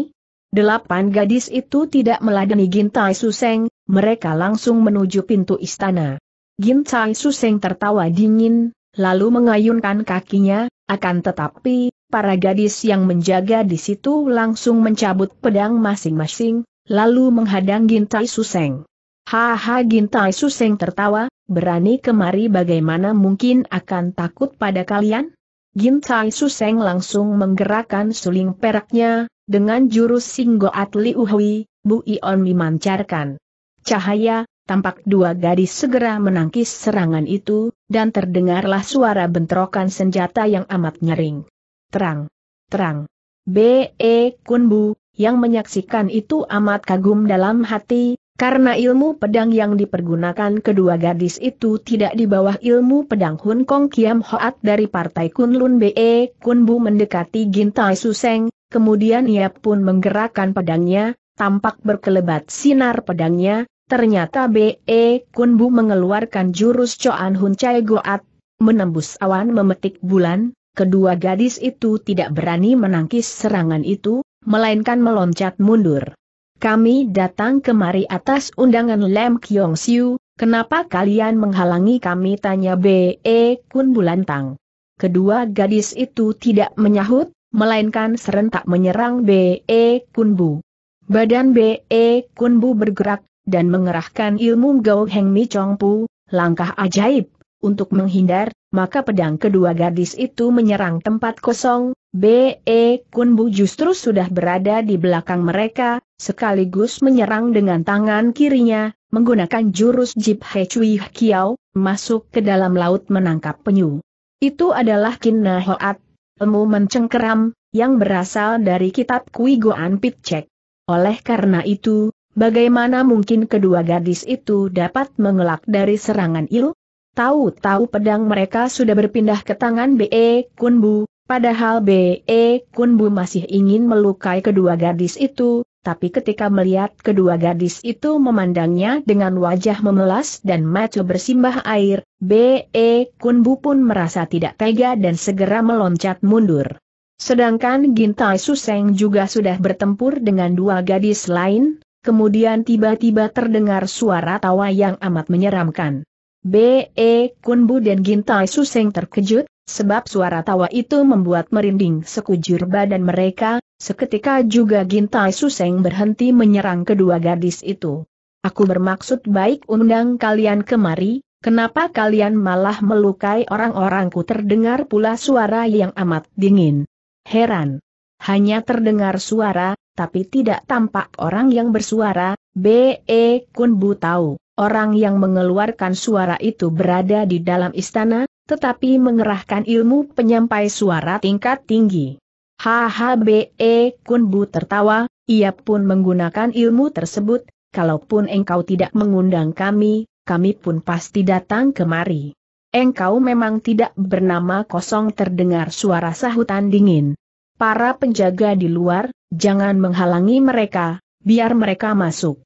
Delapan gadis itu tidak meladeni Gintai Suseng, mereka langsung menuju pintu istana. Gintai Suseng tertawa dingin, lalu mengayunkan kakinya, akan tetapi, para gadis yang menjaga di situ langsung mencabut pedang masing-masing, lalu menghadang Gintai Suseng. Haha Gintai Suseng tertawa, berani kemari bagaimana mungkin akan takut pada kalian? Gintai Suseng langsung menggerakkan suling peraknya, dengan jurus Singgo Atli Bu Ion memancarkan. Cahaya, tampak dua gadis segera menangkis serangan itu, dan terdengarlah suara bentrokan senjata yang amat nyering. Terang. Terang. B.E. E, Kunbu, yang menyaksikan itu amat kagum dalam hati, karena ilmu pedang yang dipergunakan kedua gadis itu tidak di bawah ilmu pedang Hun Kong Kiam Hoat dari partai Kunlun BE, Kun Bu mendekati Gintai Suseng, kemudian ia pun menggerakkan pedangnya, tampak berkelebat sinar pedangnya, ternyata BE Kun Bu mengeluarkan jurus Coan Hun Chai Goat, menembus awan memetik bulan, kedua gadis itu tidak berani menangkis serangan itu, melainkan meloncat mundur. Kami datang kemari atas undangan Lem Kyong Siu, kenapa kalian menghalangi kami tanya B.E. Kun Bulantang. Kedua gadis itu tidak menyahut, melainkan serentak menyerang B.E. Kun Bu. Badan B.E. Kun Bu bergerak, dan mengerahkan ilmu Gao Heng Mi Chong Pu, langkah ajaib, untuk menghindar, maka pedang kedua gadis itu menyerang tempat kosong, B.E. Kunbu justru sudah berada di belakang mereka, sekaligus menyerang dengan tangan kirinya, menggunakan jurus Jip He Chui Kiao, masuk ke dalam laut menangkap penyu. Itu adalah Kinna Hoat, ilmu mencengkeram, yang berasal dari kitab Kui Goan Chek. Oleh karena itu, bagaimana mungkin kedua gadis itu dapat mengelak dari serangan il? Tahu-tahu pedang mereka sudah berpindah ke tangan B.E. Kunbu, Padahal B.E. Kunbu masih ingin melukai kedua gadis itu, tapi ketika melihat kedua gadis itu memandangnya dengan wajah memelas dan mata bersimbah air, B.E. Kunbu pun merasa tidak tega dan segera meloncat mundur. Sedangkan Gintai Suseng juga sudah bertempur dengan dua gadis lain, kemudian tiba-tiba terdengar suara tawa yang amat menyeramkan. B.E. Kunbu dan Gintai Suseng terkejut, Sebab suara tawa itu membuat merinding sekujur badan mereka, seketika juga Gintai Suseng berhenti menyerang kedua gadis itu. Aku bermaksud baik undang kalian kemari, kenapa kalian malah melukai orang-orangku terdengar pula suara yang amat dingin. Heran. Hanya terdengar suara, tapi tidak tampak orang yang bersuara, B.E. kun bu tahu. Orang yang mengeluarkan suara itu berada di dalam istana, tetapi mengerahkan ilmu penyampai suara tingkat tinggi. E, Kun Kunbu tertawa, ia pun menggunakan ilmu tersebut, kalaupun engkau tidak mengundang kami, kami pun pasti datang kemari. Engkau memang tidak bernama kosong terdengar suara sahutan dingin. Para penjaga di luar, jangan menghalangi mereka, biar mereka masuk.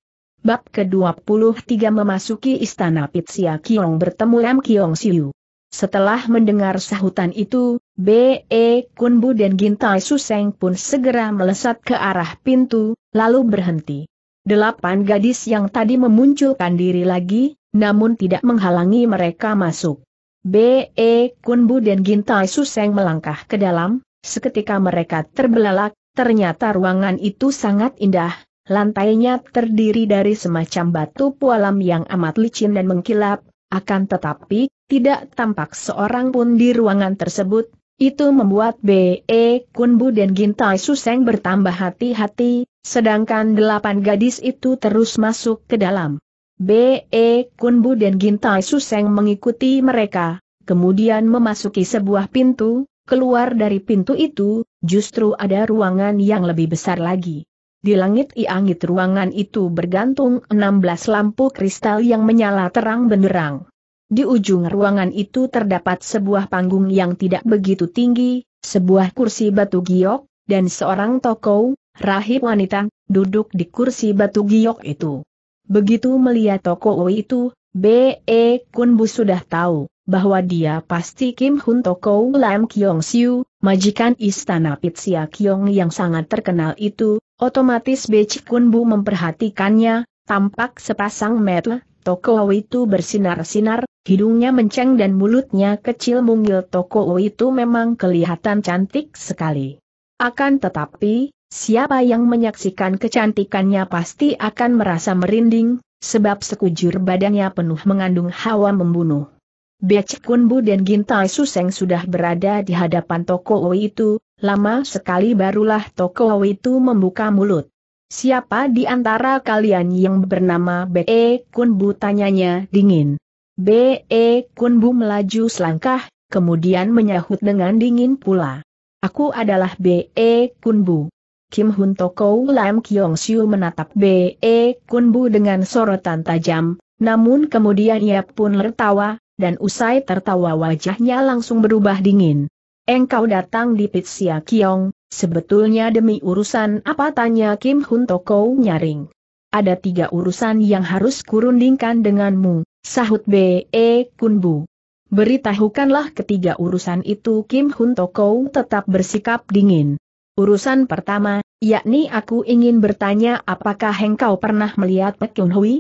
Bab ke-23 memasuki istana Pitsia Kiong bertemu M. Kiong Siu. Setelah mendengar sahutan itu, B.E. Kunbu dan Gintai Suseng pun segera melesat ke arah pintu, lalu berhenti. Delapan gadis yang tadi memunculkan diri lagi, namun tidak menghalangi mereka masuk. B.E. Kunbu dan Gintai Suseng melangkah ke dalam, seketika mereka terbelalak, ternyata ruangan itu sangat indah, lantainya terdiri dari semacam batu pualam yang amat licin dan mengkilap, akan tetapi, tidak tampak seorang pun di ruangan tersebut, itu membuat B.E. Kunbu dan Gintai Suseng bertambah hati-hati, sedangkan delapan gadis itu terus masuk ke dalam. B.E. Kunbu dan Gintai Suseng mengikuti mereka, kemudian memasuki sebuah pintu, keluar dari pintu itu, justru ada ruangan yang lebih besar lagi. Di langit iangit ruangan itu bergantung 16 lampu kristal yang menyala terang benderang. Di ujung ruangan itu terdapat sebuah panggung yang tidak begitu tinggi, sebuah kursi batu giok, dan seorang tokoh, rahib wanita, duduk di kursi batu giok itu. Begitu melihat tokoh itu, B.E. Kunbu sudah tahu bahwa dia pasti Kim Hun Toko Lam Kyong Siu, majikan istana Pitsia Kyong yang sangat terkenal itu, Otomatis Beci Kunbu memperhatikannya, tampak sepasang mata, Toko itu bersinar-sinar, hidungnya menceng dan mulutnya kecil mungil Toko itu memang kelihatan cantik sekali. Akan tetapi, siapa yang menyaksikan kecantikannya pasti akan merasa merinding, sebab sekujur badannya penuh mengandung hawa membunuh. Becek Kunbu dan Gintai Suseng sudah berada di hadapan Toko itu, Lama sekali barulah Toko itu membuka mulut. Siapa di antara kalian yang bernama B.E. Kunbu tanyanya dingin. B.E. Kunbu melaju selangkah, kemudian menyahut dengan dingin pula. Aku adalah B.E. Kunbu. Kim Hun Toko Lam Kyong Siu menatap B.E. Kunbu dengan sorotan tajam, namun kemudian ia pun tertawa, dan usai tertawa wajahnya langsung berubah dingin engkau datang di Pitsia Kiong, sebetulnya demi urusan apa tanya Kim Hun Toko nyaring. Ada tiga urusan yang harus kurundingkan denganmu, sahut B.E. E Kunbu. Beritahukanlah ketiga urusan itu Kim Hun Toko tetap bersikap dingin. Urusan pertama, yakni aku ingin bertanya apakah engkau pernah melihat Pek Yun Hui?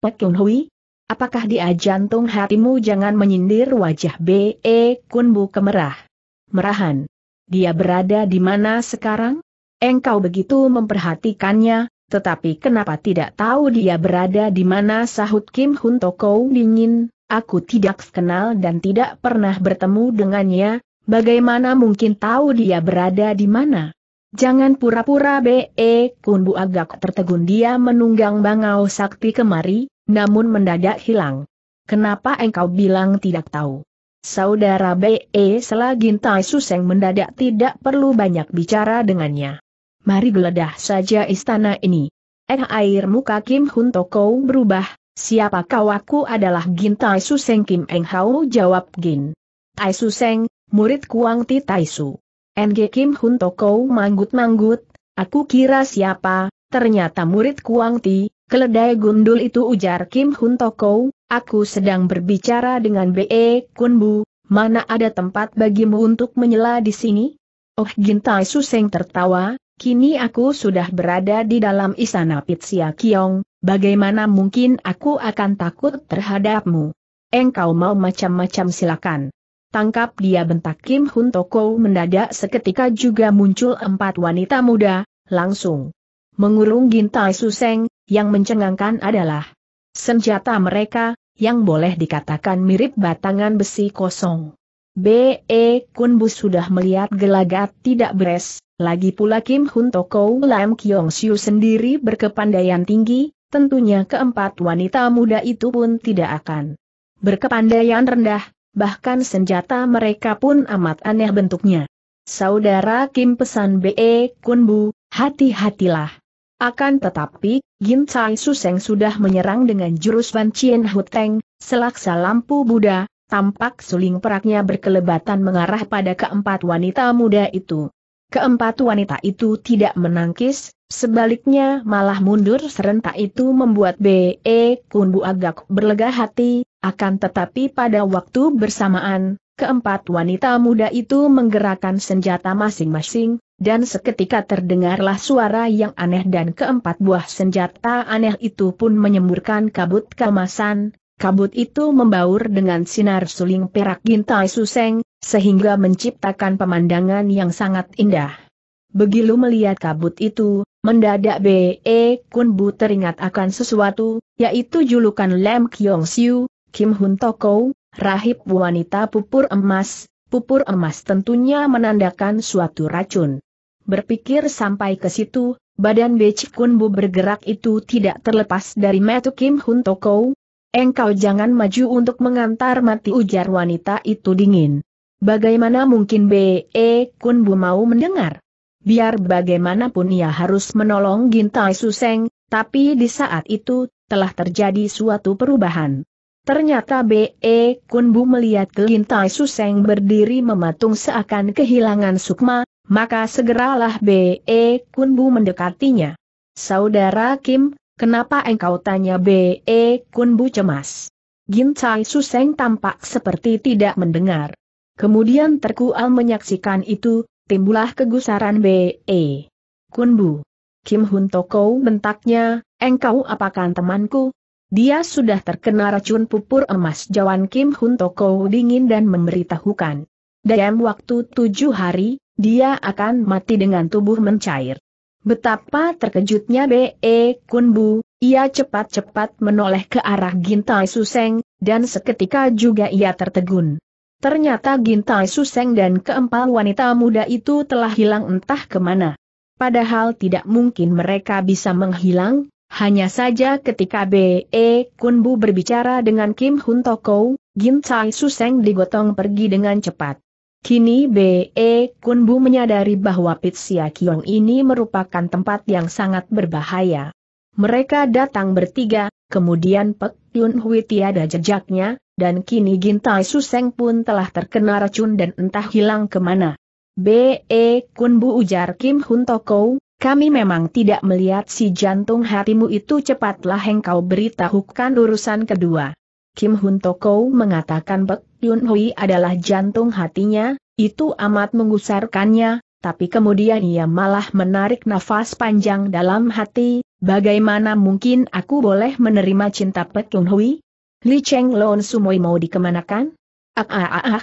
Pek Yun Hui? Apakah dia jantung hatimu jangan menyindir wajah B.E. E Kunbu kemerah? Merahan. Dia berada di mana sekarang? Engkau begitu memperhatikannya, tetapi kenapa tidak tahu dia berada di mana sahut Kim Hun Toko dingin, aku tidak kenal dan tidak pernah bertemu dengannya, bagaimana mungkin tahu dia berada di mana? Jangan pura-pura B.E. Kunbu agak tertegun dia menunggang bangau sakti kemari, namun mendadak hilang. Kenapa engkau bilang tidak tahu? Saudara B.E. Tai Suseng mendadak tidak perlu banyak bicara dengannya. Mari geledah saja istana ini. Eh air muka Kim Hun Toko berubah, siapa kau aku adalah Gintai Suseng Kim Eng Hau? jawab Gin. Tai Suseng, murid Kuang Ti Tai Su. NG Kim Hun Toko manggut-manggut, aku kira siapa, ternyata murid Kuang Ti, Keledai gundul itu ujar Kim Hun Toko, aku sedang berbicara dengan B.E. Bu. mana ada tempat bagimu untuk menyela di sini? Oh Gintai Suseng tertawa, kini aku sudah berada di dalam istana Pitsia Kiong, bagaimana mungkin aku akan takut terhadapmu? Engkau mau macam-macam silakan. Tangkap dia bentak Kim Hun Toko mendadak seketika juga muncul empat wanita muda, langsung. Mengurung Gintai Suseng, yang mencengangkan adalah senjata mereka, yang boleh dikatakan mirip batangan besi kosong. B.E. Kunbu sudah melihat gelagat tidak beres, lagi pula Kim Hun Toko Lam Kyong Siu sendiri berkepandaian tinggi, tentunya keempat wanita muda itu pun tidak akan berkepandaian rendah, bahkan senjata mereka pun amat aneh bentuknya. Saudara Kim pesan B.E. Kunbu, hati-hatilah. Akan tetapi, Gin Chai Suseng sudah menyerang dengan jurus Ban Chien Huteng, selaksa lampu Buddha, tampak suling peraknya berkelebatan mengarah pada keempat wanita muda itu. Keempat wanita itu tidak menangkis, sebaliknya malah mundur serentak itu membuat B.E. E bu agak berlega hati, akan tetapi pada waktu bersamaan, keempat wanita muda itu menggerakkan senjata masing-masing, dan seketika terdengarlah suara yang aneh dan keempat buah senjata aneh itu pun menyemburkan kabut kemasan, kabut itu membaur dengan sinar suling perak gintai suseng, sehingga menciptakan pemandangan yang sangat indah. Begitu melihat kabut itu, mendadak B.E. Kunbu teringat akan sesuatu, yaitu julukan Lam Kyong Siu, Kim Hun Tokou, rahib wanita pupur emas, Pupur emas tentunya menandakan suatu racun. Berpikir sampai ke situ, badan Becikun Bu bergerak itu tidak terlepas dari Metu Kim Hun Toko. Engkau jangan maju untuk mengantar mati ujar wanita itu dingin. Bagaimana mungkin B.E. Kun mau mendengar? Biar bagaimanapun ia harus menolong Gintai Suseng, tapi di saat itu, telah terjadi suatu perubahan. Ternyata B.E. Kunbu melihat Kelintai Suseng berdiri mematung seakan kehilangan sukma, maka segeralah B.E. Kunbu mendekatinya. Saudara Kim, kenapa engkau tanya B.E. Kunbu cemas? Gintai Suseng tampak seperti tidak mendengar. Kemudian terkual menyaksikan itu, timbulah kegusaran B.E. Kunbu. Kim Hun Toko bentaknya, engkau apakan temanku, dia sudah terkena racun pupur emas Jawan Kim Hun Toko dingin dan memberitahukan. Dalam waktu tujuh hari, dia akan mati dengan tubuh mencair. Betapa terkejutnya B.E. Kunbu, ia cepat-cepat menoleh ke arah Gintai Suseng, dan seketika juga ia tertegun. Ternyata Gintai Suseng dan keempat wanita muda itu telah hilang entah kemana. Padahal tidak mungkin mereka bisa menghilang, hanya saja ketika B.E. Kunbu berbicara dengan Kim Hun Toko, Gin Chai Suseng digotong pergi dengan cepat. Kini B.E. Kunbu menyadari bahwa Pitsia Kiong ini merupakan tempat yang sangat berbahaya. Mereka datang bertiga, kemudian Pek Yun Hui tiada jejaknya, dan kini Gintai Suseng pun telah terkena racun dan entah hilang kemana. B.E. Kunbu ujar Kim Hun Toko, kami memang tidak melihat si jantung hatimu itu cepatlah engkau beritahukan urusan kedua. Kim Hun Toko mengatakan Pek Yun Hui adalah jantung hatinya, itu amat mengusarkannya, tapi kemudian ia malah menarik nafas panjang dalam hati, bagaimana mungkin aku boleh menerima cinta Pek Yun Hui? Li Cheng Lon Sumoi mau dikemanakan? Ah ah ah ah.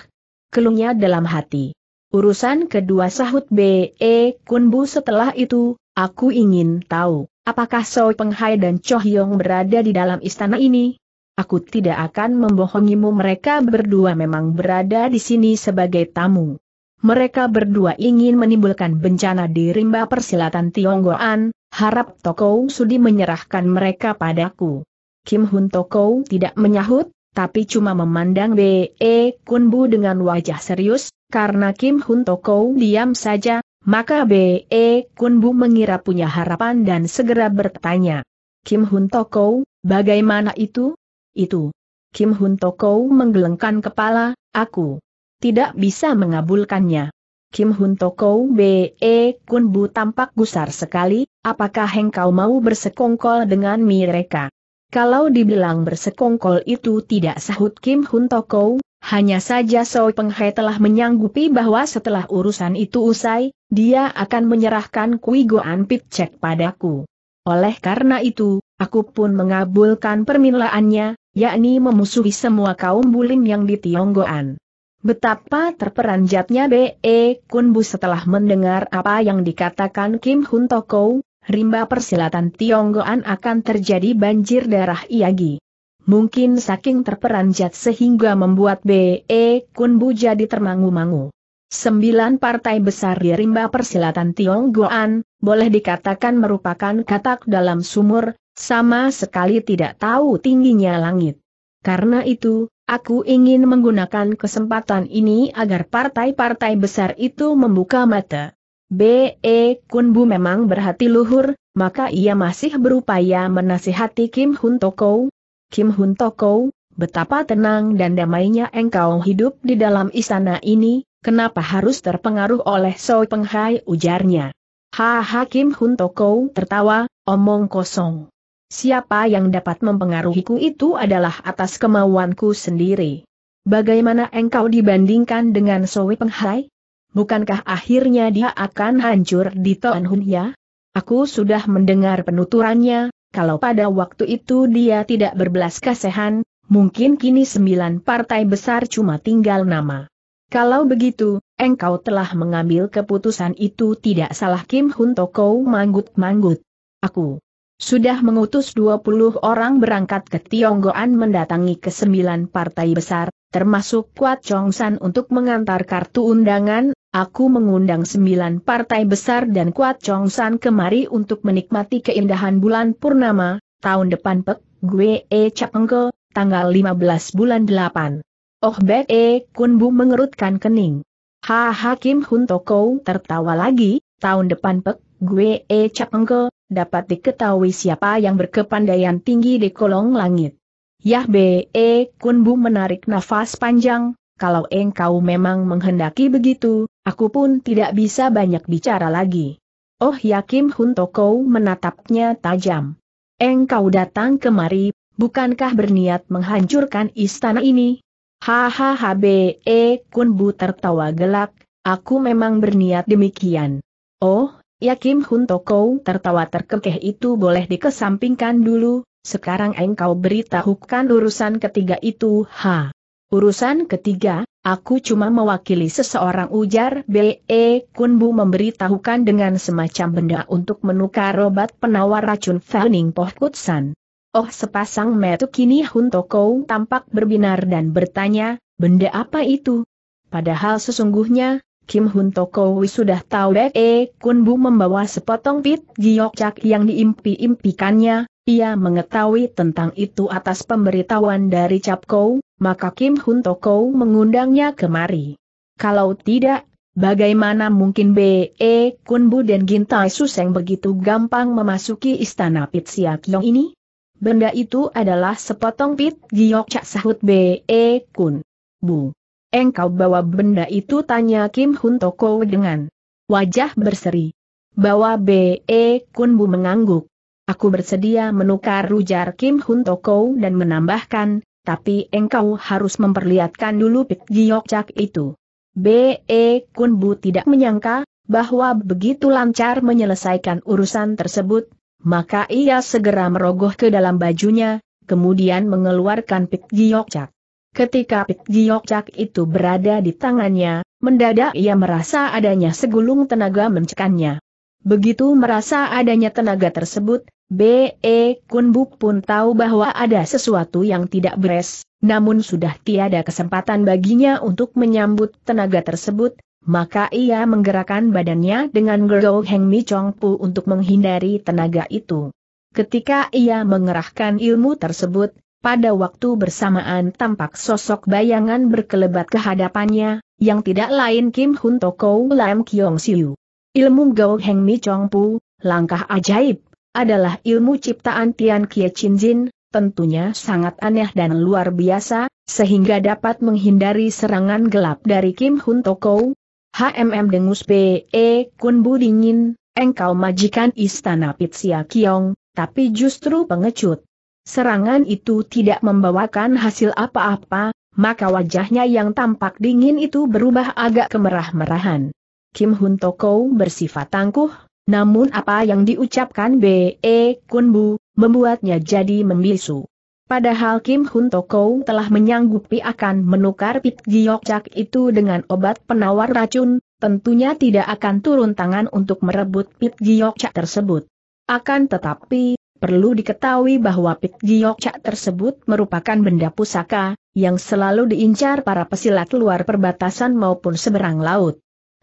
Kelungnya dalam hati. Urusan kedua sahut B.E. Kunbu setelah itu, aku ingin tahu, apakah Soi Penghai dan Cho Hyong berada di dalam istana ini? Aku tidak akan membohongimu mereka berdua memang berada di sini sebagai tamu. Mereka berdua ingin menimbulkan bencana di rimba persilatan Tionggoan, harap Tokou Sudi menyerahkan mereka padaku. Kim Hun Tokou tidak menyahut, tapi cuma memandang B.E. Kunbu dengan wajah serius, karena Kim Hun Toko diam saja, maka B.E. Kun Bu mengira punya harapan dan segera bertanya. Kim Hun Toko, bagaimana itu? Itu. Kim Hun Toko menggelengkan kepala, aku. Tidak bisa mengabulkannya. Kim Hun Toko B.E. Kun Bu tampak gusar sekali, apakah engkau mau bersekongkol dengan mereka? Kalau dibilang bersekongkol itu tidak sahut Kim Hun Toko, hanya saja So Peng Hai telah menyanggupi bahwa setelah urusan itu usai, dia akan menyerahkan Kui Goan pit Cek padaku. Oleh karena itu, aku pun mengabulkan permintaannya, yakni memusuhi semua kaum bulim yang di Tionggoan. Betapa terperanjatnya B.E. Kunbu setelah mendengar apa yang dikatakan Kim Hun Toko, rimba persilatan Tionggoan akan terjadi banjir darah Iagi. Mungkin saking terperanjat sehingga membuat B.E. Kunbu jadi termangu-mangu. Sembilan partai besar di rimba persilatan Tionggoan, boleh dikatakan merupakan katak dalam sumur, sama sekali tidak tahu tingginya langit. Karena itu, aku ingin menggunakan kesempatan ini agar partai-partai besar itu membuka mata. B.E. Kunbu memang berhati luhur, maka ia masih berupaya menasihati Kim Hun Toko. Kim Hun Toko, betapa tenang dan damainya engkau hidup di dalam istana ini, kenapa harus terpengaruh oleh Soe Penghai ujarnya. Haha Kim Hun Toko tertawa, omong kosong. Siapa yang dapat mempengaruhiku itu adalah atas kemauanku sendiri. Bagaimana engkau dibandingkan dengan Soe Penghai? bukankah akhirnya dia akan hancur di Toan Hun ya? Aku sudah mendengar penuturannya, kalau pada waktu itu dia tidak berbelas kasihan, mungkin kini sembilan partai besar cuma tinggal nama. Kalau begitu, engkau telah mengambil keputusan itu tidak salah Kim Hun Toko manggut-manggut. Aku sudah mengutus 20 orang berangkat ke Tionggoan mendatangi ke sembilan partai besar, termasuk Kuat Chong San untuk mengantar kartu undangan, Aku mengundang sembilan partai besar dan kuat San, kemari untuk menikmati keindahan bulan purnama, tahun depan pek, gue e capengke, tanggal 15 bulan 8. Oh be e kunbu mengerutkan kening. Ha Hakim Hun Toko tertawa lagi, tahun depan pek, gue e capengke, dapat diketahui siapa yang berkepandaian tinggi di kolong langit. Yah B.E. e Kunbu menarik nafas panjang, kalau engkau memang menghendaki begitu, aku pun tidak bisa banyak bicara lagi. Oh Yakim Huntoko menatapnya tajam. Engkau datang kemari, bukankah berniat menghancurkan istana ini? Hahaha e, Kunbu tertawa gelak, aku memang berniat demikian. Oh, Yakim Huntoko tertawa terkekeh itu boleh dikesampingkan dulu, sekarang engkau beritahukan urusan ketiga itu ha. Urusan ketiga, aku cuma mewakili seseorang ujar B.E. Kunbu memberitahukan dengan semacam benda untuk menukar obat penawar racun Fanning kutsan. Oh sepasang metu kini Huntokou tampak berbinar dan bertanya, benda apa itu? Padahal sesungguhnya, Kim Huntokowi sudah tahu B.E. Kunbu membawa sepotong pit cak yang diimpi-impikannya, ia mengetahui tentang itu atas pemberitahuan dari Capkou, maka Kim Hun Toko mengundangnya kemari. Kalau tidak, bagaimana mungkin B.E. Kun Bu dan Gintai Suseng begitu gampang memasuki istana Pit Yong ini? Benda itu adalah sepotong pit giok cak sahut B.E. Kun. Bu. Engkau bawa benda itu tanya Kim Hun Toko dengan wajah berseri. Bawa B.E. Kun Bu mengangguk. Aku bersedia menukar ujar Kim Hun Toko dan menambahkan, tapi engkau harus memperlihatkan dulu Pik Giok Cak itu. B.E. E Kun Bu tidak menyangka, bahwa begitu lancar menyelesaikan urusan tersebut, maka ia segera merogoh ke dalam bajunya, kemudian mengeluarkan Pik Giok Cak. Ketika Pik Giok Cak itu berada di tangannya, mendadak ia merasa adanya segulung tenaga mencekannya. Begitu merasa adanya tenaga tersebut, B.E. Kunbuk pun tahu bahwa ada sesuatu yang tidak beres, namun sudah tiada kesempatan baginya untuk menyambut tenaga tersebut, maka ia menggerakkan badannya dengan Gerou Heng Mi Chong Pu untuk menghindari tenaga itu. Ketika ia mengerahkan ilmu tersebut, pada waktu bersamaan tampak sosok bayangan berkelebat ke hadapannya, yang tidak lain Kim Hun Toko Lam Kyong Siu. Ilmu Gao Heng Mi Chong Pu, langkah ajaib, adalah ilmu ciptaan Tian Kie Chin Jin, tentunya sangat aneh dan luar biasa, sehingga dapat menghindari serangan gelap dari Kim Hun Toko. HMM dengus P.E. Kun Bu dingin, engkau majikan istana Pitsia Kiong, tapi justru pengecut. Serangan itu tidak membawakan hasil apa-apa, maka wajahnya yang tampak dingin itu berubah agak kemerah-merahan. Kim Hun Toko bersifat tangguh, namun apa yang diucapkan B.E. E Kunbu, membuatnya jadi membisu. Padahal Kim Hun Toko telah menyanggupi akan menukar Pit Giokcak itu dengan obat penawar racun, tentunya tidak akan turun tangan untuk merebut Pit Giokcak tersebut. Akan tetapi, perlu diketahui bahwa Pit Giokcak tersebut merupakan benda pusaka, yang selalu diincar para pesilat luar perbatasan maupun seberang laut.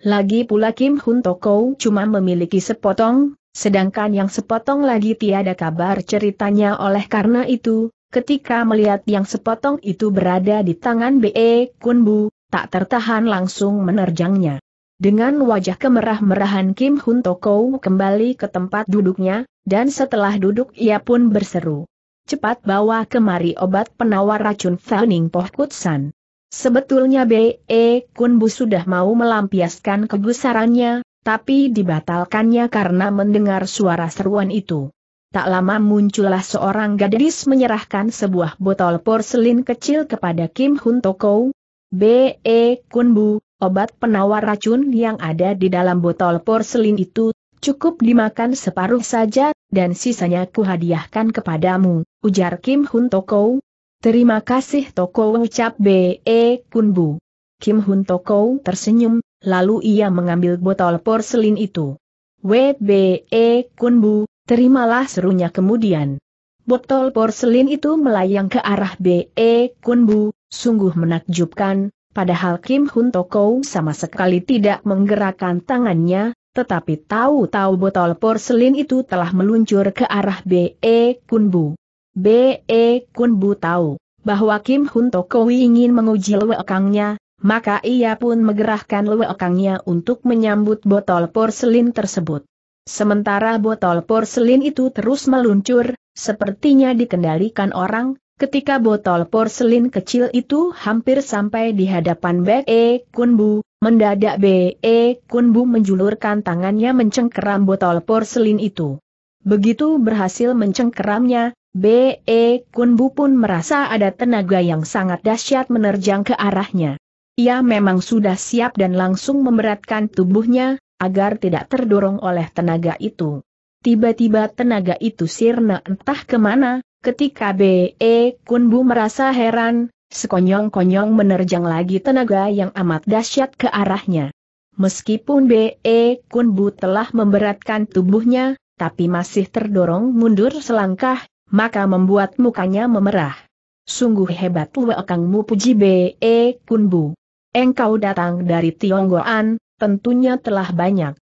Lagi pula Kim Hun Toko cuma memiliki sepotong, sedangkan yang sepotong lagi tiada kabar ceritanya oleh karena itu, ketika melihat yang sepotong itu berada di tangan B.E. Kunbu, tak tertahan langsung menerjangnya. Dengan wajah kemerah-merahan Kim Hun Toko kembali ke tempat duduknya, dan setelah duduk ia pun berseru. Cepat bawa kemari obat penawar racun Fanning Poh Kutsan. Sebetulnya B.E. E, Kunbu sudah mau melampiaskan kegusarannya, tapi dibatalkannya karena mendengar suara seruan itu. Tak lama muncullah seorang gadis menyerahkan sebuah botol porselin kecil kepada Kim Hun Toko. B.E. E, Kunbu, obat penawar racun yang ada di dalam botol porselin itu, cukup dimakan separuh saja, dan sisanya kuhadiahkan kepadamu, ujar Kim Hun Toko. Terima kasih Toko ucap B.E. Kunbu. Kim Hun Toko tersenyum, lalu ia mengambil botol porselin itu. W.B.E. Kunbu, terimalah serunya kemudian. Botol porselin itu melayang ke arah B.E. Kunbu, sungguh menakjubkan, padahal Kim Hun Toko sama sekali tidak menggerakkan tangannya, tetapi tahu-tahu botol porselin itu telah meluncur ke arah B.E. Kunbu. B.E. Kun Bu tahu bahwa Kim Hun Tokowi ingin menguji lewekangnya, maka ia pun menggerahkan lewekangnya untuk menyambut botol porselin tersebut. Sementara botol porselin itu terus meluncur, sepertinya dikendalikan orang, ketika botol porselin kecil itu hampir sampai di hadapan B.E. Kun Bu, mendadak B.E. Kun Bu menjulurkan tangannya mencengkeram botol porselin itu. Begitu berhasil mencengkeramnya, B.E. Kunbu pun merasa ada tenaga yang sangat dahsyat menerjang ke arahnya. Ia memang sudah siap dan langsung memberatkan tubuhnya, agar tidak terdorong oleh tenaga itu. Tiba-tiba tenaga itu sirna entah kemana, ketika B.E. Kunbu merasa heran, sekonyong-konyong menerjang lagi tenaga yang amat dahsyat ke arahnya. Meskipun B.E. Kunbu telah memberatkan tubuhnya, tapi masih terdorong mundur selangkah, maka membuat mukanya memerah. Sungguh hebat Luekangmu puji B.E. E, Kunbu. Engkau datang dari Tionggoan, tentunya telah banyak.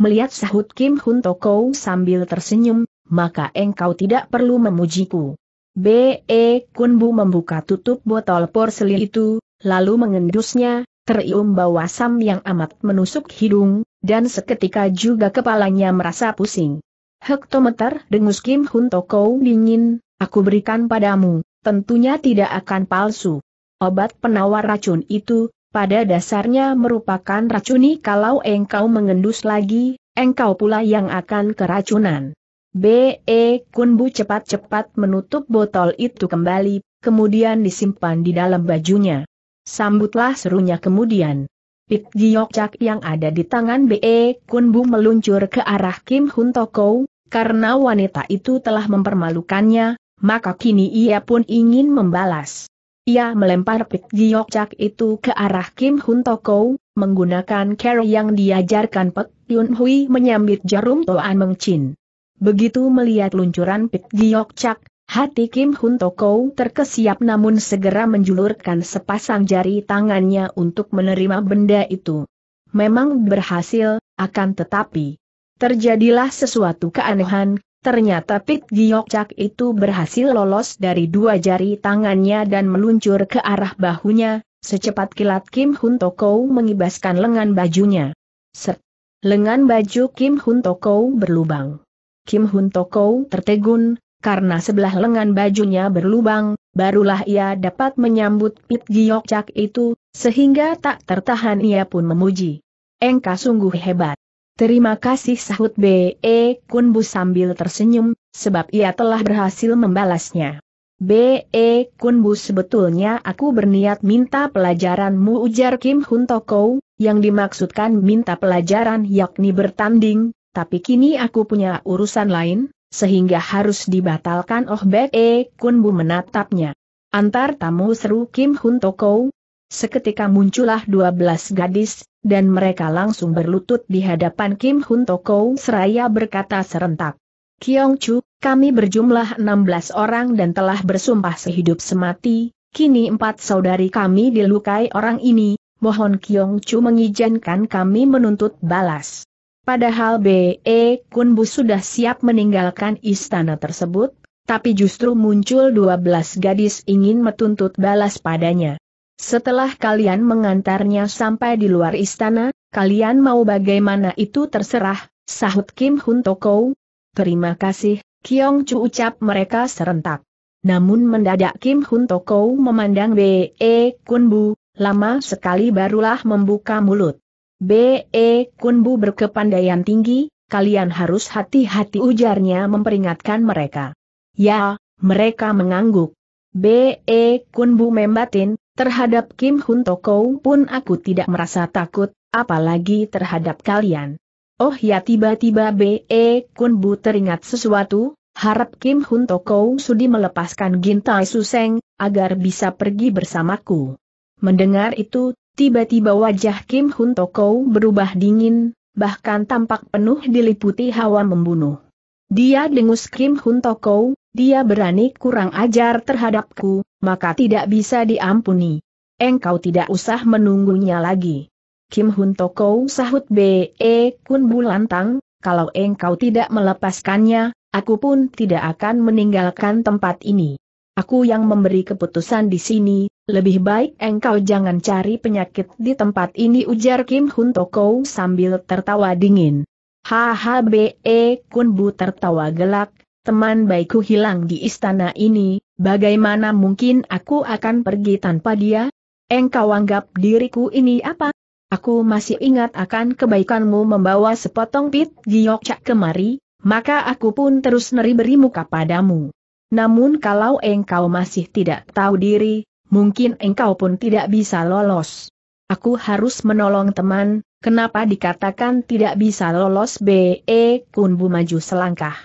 Melihat sahut Kim Hun Toko sambil tersenyum, maka engkau tidak perlu memujiku. B.E. E, Kunbu membuka tutup botol porselin itu, lalu mengendusnya, terium bau asam yang amat menusuk hidung, dan seketika juga kepalanya merasa pusing. Hektometer dengus Kim Hun Toko dingin, aku berikan padamu, tentunya tidak akan palsu. Obat penawar racun itu, pada dasarnya merupakan racuni kalau engkau mengendus lagi, engkau pula yang akan keracunan. B.E. Kunbu cepat-cepat menutup botol itu kembali, kemudian disimpan di dalam bajunya. Sambutlah serunya kemudian. Pit Giokchak yang ada di tangan B.E. Kunbu meluncur ke arah Kim Hun Toko, karena wanita itu telah mempermalukannya, maka kini ia pun ingin membalas. Ia melempar pit Giokchak itu ke arah Kim Hun Toko, menggunakan cara yang diajarkan Pek Yun Hui menyambit jarum Toan Mengcin. Begitu melihat luncuran pit Giokchak, Hati Kim Hun Toko terkesiap namun segera menjulurkan sepasang jari tangannya untuk menerima benda itu. Memang berhasil, akan tetapi. Terjadilah sesuatu keanehan, ternyata Pit Cak itu berhasil lolos dari dua jari tangannya dan meluncur ke arah bahunya, secepat kilat Kim Hun Toko mengibaskan lengan bajunya. Ser! Lengan baju Kim Hun Toko berlubang. Kim Hun Toko tertegun, karena sebelah lengan bajunya berlubang, barulah ia dapat menyambut Pit Giok itu, sehingga tak tertahan ia pun memuji. Engka sungguh hebat. Terima kasih sahut B.E. E Kunbu sambil tersenyum, sebab ia telah berhasil membalasnya. B.E. E Kunbu sebetulnya aku berniat minta pelajaranmu ujar Kim Hun Toko, yang dimaksudkan minta pelajaran yakni bertanding, tapi kini aku punya urusan lain, sehingga harus dibatalkan Oh Bek E Kun Bu menatapnya. Antar tamu seru Kim Hun Toko, seketika muncullah dua belas gadis, dan mereka langsung berlutut di hadapan Kim Hun Toko seraya berkata serentak. Kiong Chu, kami berjumlah enam belas orang dan telah bersumpah sehidup semati, kini empat saudari kami dilukai orang ini, mohon Kiong Chu mengizinkan kami menuntut balas. Padahal B.E. Kunbu sudah siap meninggalkan istana tersebut, tapi justru muncul 12 gadis ingin metuntut balas padanya. Setelah kalian mengantarnya sampai di luar istana, kalian mau bagaimana itu terserah, sahut Kim Hun Toko. Terima kasih, Kiong Chu ucap mereka serentak. Namun mendadak Kim Hun Toko memandang B.E. Kunbu, lama sekali barulah membuka mulut. B.E. Kunbu berkepandaian tinggi, kalian harus hati-hati ujarnya memperingatkan mereka. Ya, mereka mengangguk. B.E. Kunbu membatin, terhadap Kim Hun Toko pun aku tidak merasa takut, apalagi terhadap kalian. Oh ya tiba-tiba B.E. Kunbu teringat sesuatu, harap Kim Hun Toko sudi melepaskan Gintai Suseng, agar bisa pergi bersamaku. Mendengar itu, Tiba-tiba wajah Kim Hun Toko berubah dingin, bahkan tampak penuh diliputi hawa membunuh. Dia dengus Kim Hun Toko, dia berani kurang ajar terhadapku, maka tidak bisa diampuni. Engkau tidak usah menunggunya lagi. Kim Hun Toko sahut B.E. E Kun Bulantang, kalau engkau tidak melepaskannya, aku pun tidak akan meninggalkan tempat ini. Aku yang memberi keputusan di sini, lebih baik engkau jangan cari penyakit di tempat ini ujar Kim Hun Toko sambil tertawa dingin. HHBE Kun Bu tertawa gelak, teman baikku hilang di istana ini, bagaimana mungkin aku akan pergi tanpa dia? Engkau anggap diriku ini apa? Aku masih ingat akan kebaikanmu membawa sepotong pit giok cak kemari, maka aku pun terus neri beri muka padamu. Namun kalau engkau masih tidak tahu diri, mungkin engkau pun tidak bisa lolos. Aku harus menolong teman, kenapa dikatakan tidak bisa lolos B.E. Kunbu maju selangkah.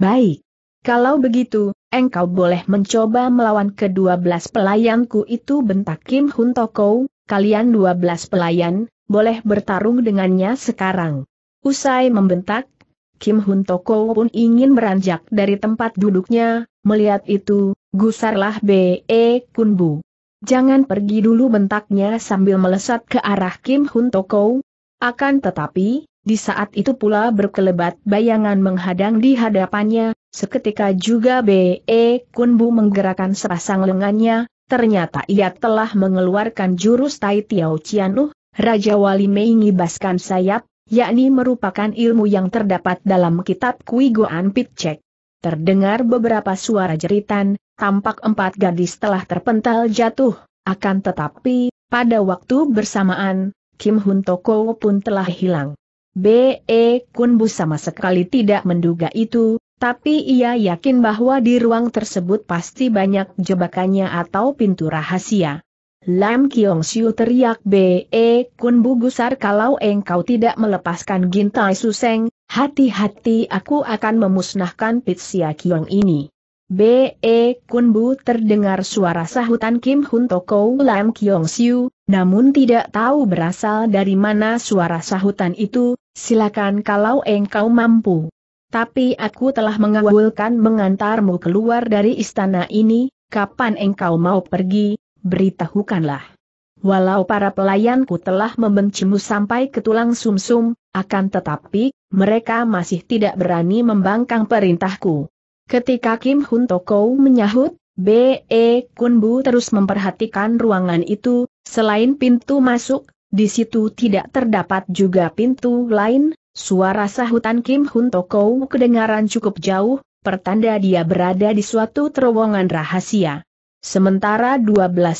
Baik. Kalau begitu, engkau boleh mencoba melawan kedua belas pelayanku itu bentak Kim Hun Toko, kalian dua belas pelayan, boleh bertarung dengannya sekarang. Usai membentak, Kim Hun Toko pun ingin beranjak dari tempat duduknya, melihat itu, Gusarlah B.E. Kunbu. Jangan pergi dulu bentaknya sambil melesat ke arah Kim Hun Toko. Akan tetapi, di saat itu pula berkelebat bayangan menghadang di hadapannya, seketika juga B.E. Kunbu menggerakkan sepasang lengannya, ternyata ia telah mengeluarkan jurus Tai Tiao Qianuh, Raja Wali Mei ngibaskan sayap, yakni merupakan ilmu yang terdapat dalam kitab Kui Goan Cek. Terdengar beberapa suara jeritan, tampak empat gadis telah terpental jatuh, akan tetapi, pada waktu bersamaan, Kim Hun Toko pun telah hilang. B.E. Kun Bu sama sekali tidak menduga itu, tapi ia yakin bahwa di ruang tersebut pasti banyak jebakannya atau pintu rahasia. Lam Kiong Siu teriak B.E. Kun Bu gusar kalau engkau tidak melepaskan gintai suseng, hati-hati aku akan memusnahkan Pitsia Kiong ini. B.E. Kunbu terdengar suara sahutan Kim Hun Toko Lam Kyong Siu, namun tidak tahu berasal dari mana suara sahutan itu, silakan kalau engkau mampu. Tapi aku telah mengawalkan mengantarmu keluar dari istana ini, kapan engkau mau pergi, beritahukanlah. Walau para pelayanku telah membencimu sampai ke tulang sumsum, -sum, akan tetapi, mereka masih tidak berani membangkang perintahku. Ketika Kim Hun Toko menyahut, B.E. Kun Bu terus memperhatikan ruangan itu, selain pintu masuk, di situ tidak terdapat juga pintu lain, suara sahutan Kim Hun Toko kedengaran cukup jauh, pertanda dia berada di suatu terowongan rahasia. Sementara 12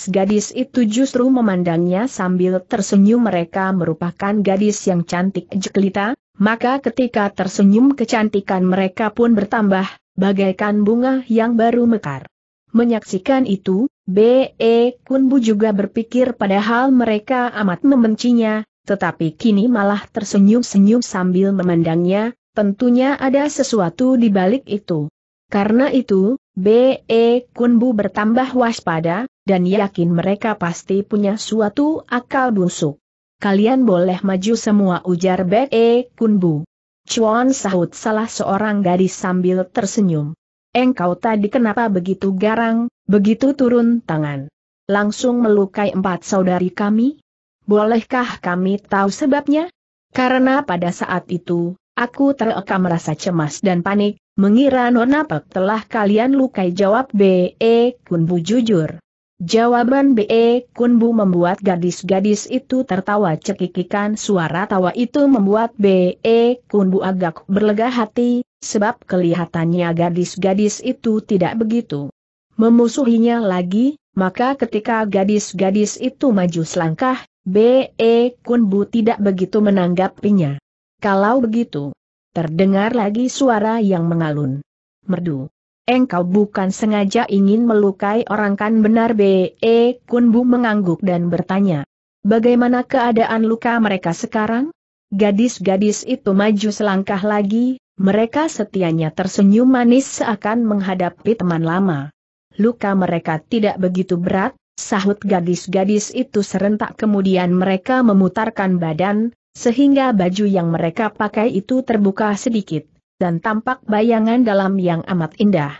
gadis itu justru memandangnya sambil tersenyum mereka merupakan gadis yang cantik jelita, maka ketika tersenyum kecantikan mereka pun bertambah, bagaikan bunga yang baru mekar. Menyaksikan itu, B.E. Kunbu juga berpikir padahal mereka amat membencinya, tetapi kini malah tersenyum-senyum sambil memandangnya, tentunya ada sesuatu di balik itu. Karena itu, B.E. Kunbu bertambah waspada, dan yakin mereka pasti punya suatu akal busuk. Kalian boleh maju semua ujar B.E. Kunbu. Chuan sahut salah seorang gadis sambil tersenyum. Engkau tadi kenapa begitu garang, begitu turun tangan? Langsung melukai empat saudari kami? Bolehkah kami tahu sebabnya? Karena pada saat itu, aku terekam merasa cemas dan panik, mengira Nona Pek telah kalian lukai jawab B.E. Kunbu jujur. Jawaban B.E. Kunbu membuat gadis-gadis itu tertawa cekikikan suara tawa itu membuat B.E. Kunbu agak berlega hati, sebab kelihatannya gadis-gadis itu tidak begitu memusuhinya lagi, maka ketika gadis-gadis itu maju selangkah, B.E. Kunbu tidak begitu menanggapinya. Kalau begitu, terdengar lagi suara yang mengalun. Merdu engkau bukan sengaja ingin melukai orang kan benar B.E. E, Kunbu mengangguk dan bertanya. Bagaimana keadaan luka mereka sekarang? Gadis-gadis itu maju selangkah lagi, mereka setianya tersenyum manis seakan menghadapi teman lama. Luka mereka tidak begitu berat, sahut gadis-gadis itu serentak kemudian mereka memutarkan badan, sehingga baju yang mereka pakai itu terbuka sedikit dan tampak bayangan dalam yang amat indah.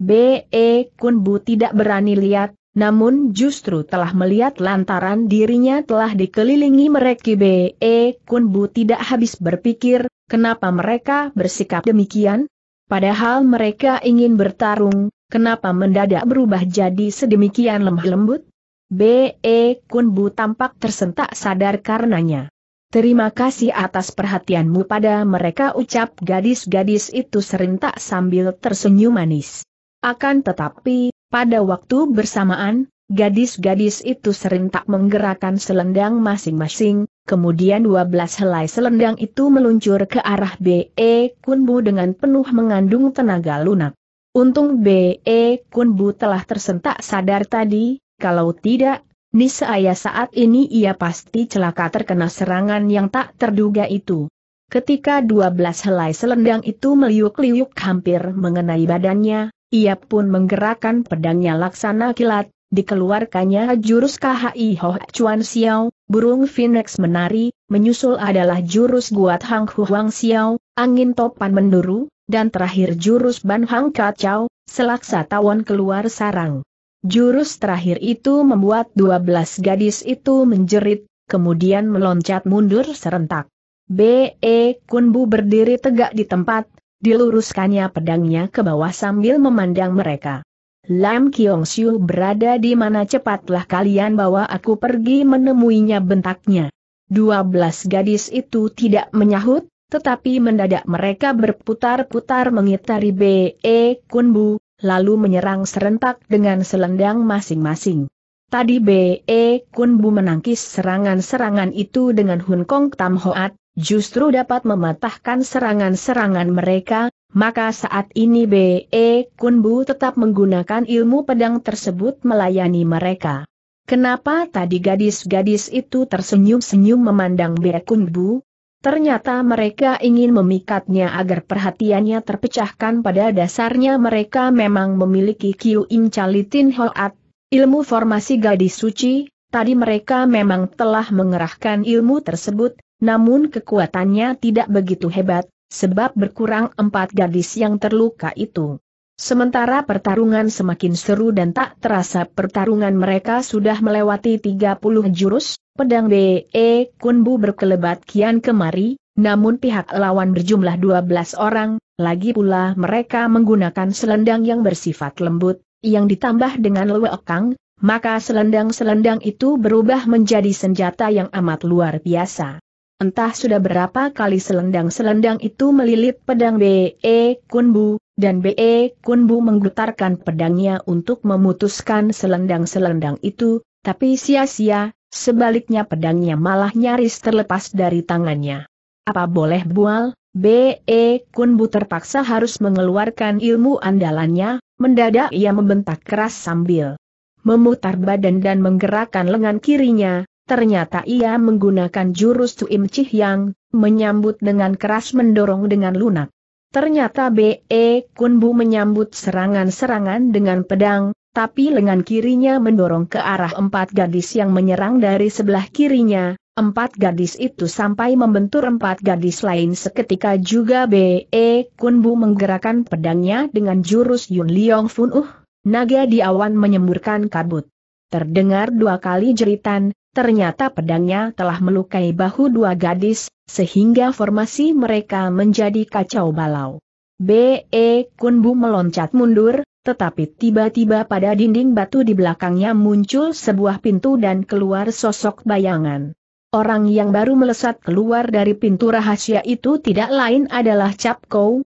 B.E. Kunbu tidak berani lihat, namun justru telah melihat lantaran dirinya telah dikelilingi mereka B.E. Kunbu tidak habis berpikir, kenapa mereka bersikap demikian? Padahal mereka ingin bertarung, kenapa mendadak berubah jadi sedemikian lemah lembut? B.E. Kunbu tampak tersentak sadar karenanya. Terima kasih atas perhatianmu pada mereka ucap gadis-gadis itu serentak sambil tersenyum manis. Akan tetapi, pada waktu bersamaan, gadis-gadis itu serentak menggerakkan selendang masing-masing, kemudian 12 helai selendang itu meluncur ke arah B.E. Kunbu dengan penuh mengandung tenaga lunak. Untung B.E. Kunbu telah tersentak sadar tadi, kalau tidak Nisaya saat ini ia pasti celaka terkena serangan yang tak terduga itu. Ketika dua belas helai selendang itu meliuk-liuk hampir mengenai badannya, ia pun menggerakkan pedangnya laksana kilat, dikeluarkannya jurus KHI Ho Chuan Xiao, burung Phoenix menari, menyusul adalah jurus Guat Hang Huang Xiao, angin topan menduru, dan terakhir jurus Ban Hang Kacau, selaksa tawon keluar sarang. Jurus terakhir itu membuat 12 gadis itu menjerit, kemudian meloncat mundur serentak. B.E. Kunbu berdiri tegak di tempat, diluruskannya pedangnya ke bawah sambil memandang mereka. Lam Kiong Siu berada di mana cepatlah kalian bawa aku pergi menemuinya bentaknya. Dua belas gadis itu tidak menyahut, tetapi mendadak mereka berputar-putar mengitari B.E. Kunbu, lalu menyerang serentak dengan selendang masing-masing. Tadi B.E. Kun Bu menangkis serangan-serangan itu dengan Hun Kong Tam Hoat, justru dapat mematahkan serangan-serangan mereka, maka saat ini B.E. Kun Bu tetap menggunakan ilmu pedang tersebut melayani mereka. Kenapa tadi gadis-gadis itu tersenyum-senyum memandang Be Kun Bu? Ternyata mereka ingin memikatnya agar perhatiannya terpecahkan pada dasarnya mereka memang memiliki Kiu Im Chalitin Hoat, ilmu formasi gadis suci, tadi mereka memang telah mengerahkan ilmu tersebut, namun kekuatannya tidak begitu hebat, sebab berkurang empat gadis yang terluka itu. Sementara pertarungan semakin seru dan tak terasa pertarungan mereka sudah melewati 30 jurus, pedang B.E. Kunbu berkelebat kian kemari, namun pihak lawan berjumlah 12 orang, lagi pula mereka menggunakan selendang yang bersifat lembut, yang ditambah dengan lewekang, maka selendang-selendang itu berubah menjadi senjata yang amat luar biasa. Entah sudah berapa kali selendang-selendang itu melilit pedang B.E. Kunbu, dan B.E. Kunbu menggutarkan pedangnya untuk memutuskan selendang-selendang itu, tapi sia-sia, sebaliknya pedangnya malah nyaris terlepas dari tangannya. Apa boleh bual, B.E. Kunbu terpaksa harus mengeluarkan ilmu andalannya, mendadak ia membentak keras sambil memutar badan dan menggerakkan lengan kirinya, Ternyata ia menggunakan jurus Tuim Cih Yang, menyambut dengan keras mendorong dengan lunak. Ternyata B.E. Kunbu menyambut serangan-serangan dengan pedang, tapi lengan kirinya mendorong ke arah empat gadis yang menyerang dari sebelah kirinya. Empat gadis itu sampai membentur empat gadis lain seketika juga B.E. Kunbu menggerakkan pedangnya dengan jurus Yun Liong Fun Uh, naga di awan menyemburkan kabut. Terdengar dua kali jeritan, ternyata pedangnya telah melukai bahu dua gadis, sehingga formasi mereka menjadi kacau balau. B.E. Kunbu meloncat mundur, tetapi tiba-tiba pada dinding batu di belakangnya muncul sebuah pintu dan keluar sosok bayangan. Orang yang baru melesat keluar dari pintu rahasia itu tidak lain adalah Cap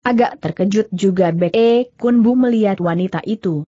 agak terkejut juga Be Kunbu melihat wanita itu.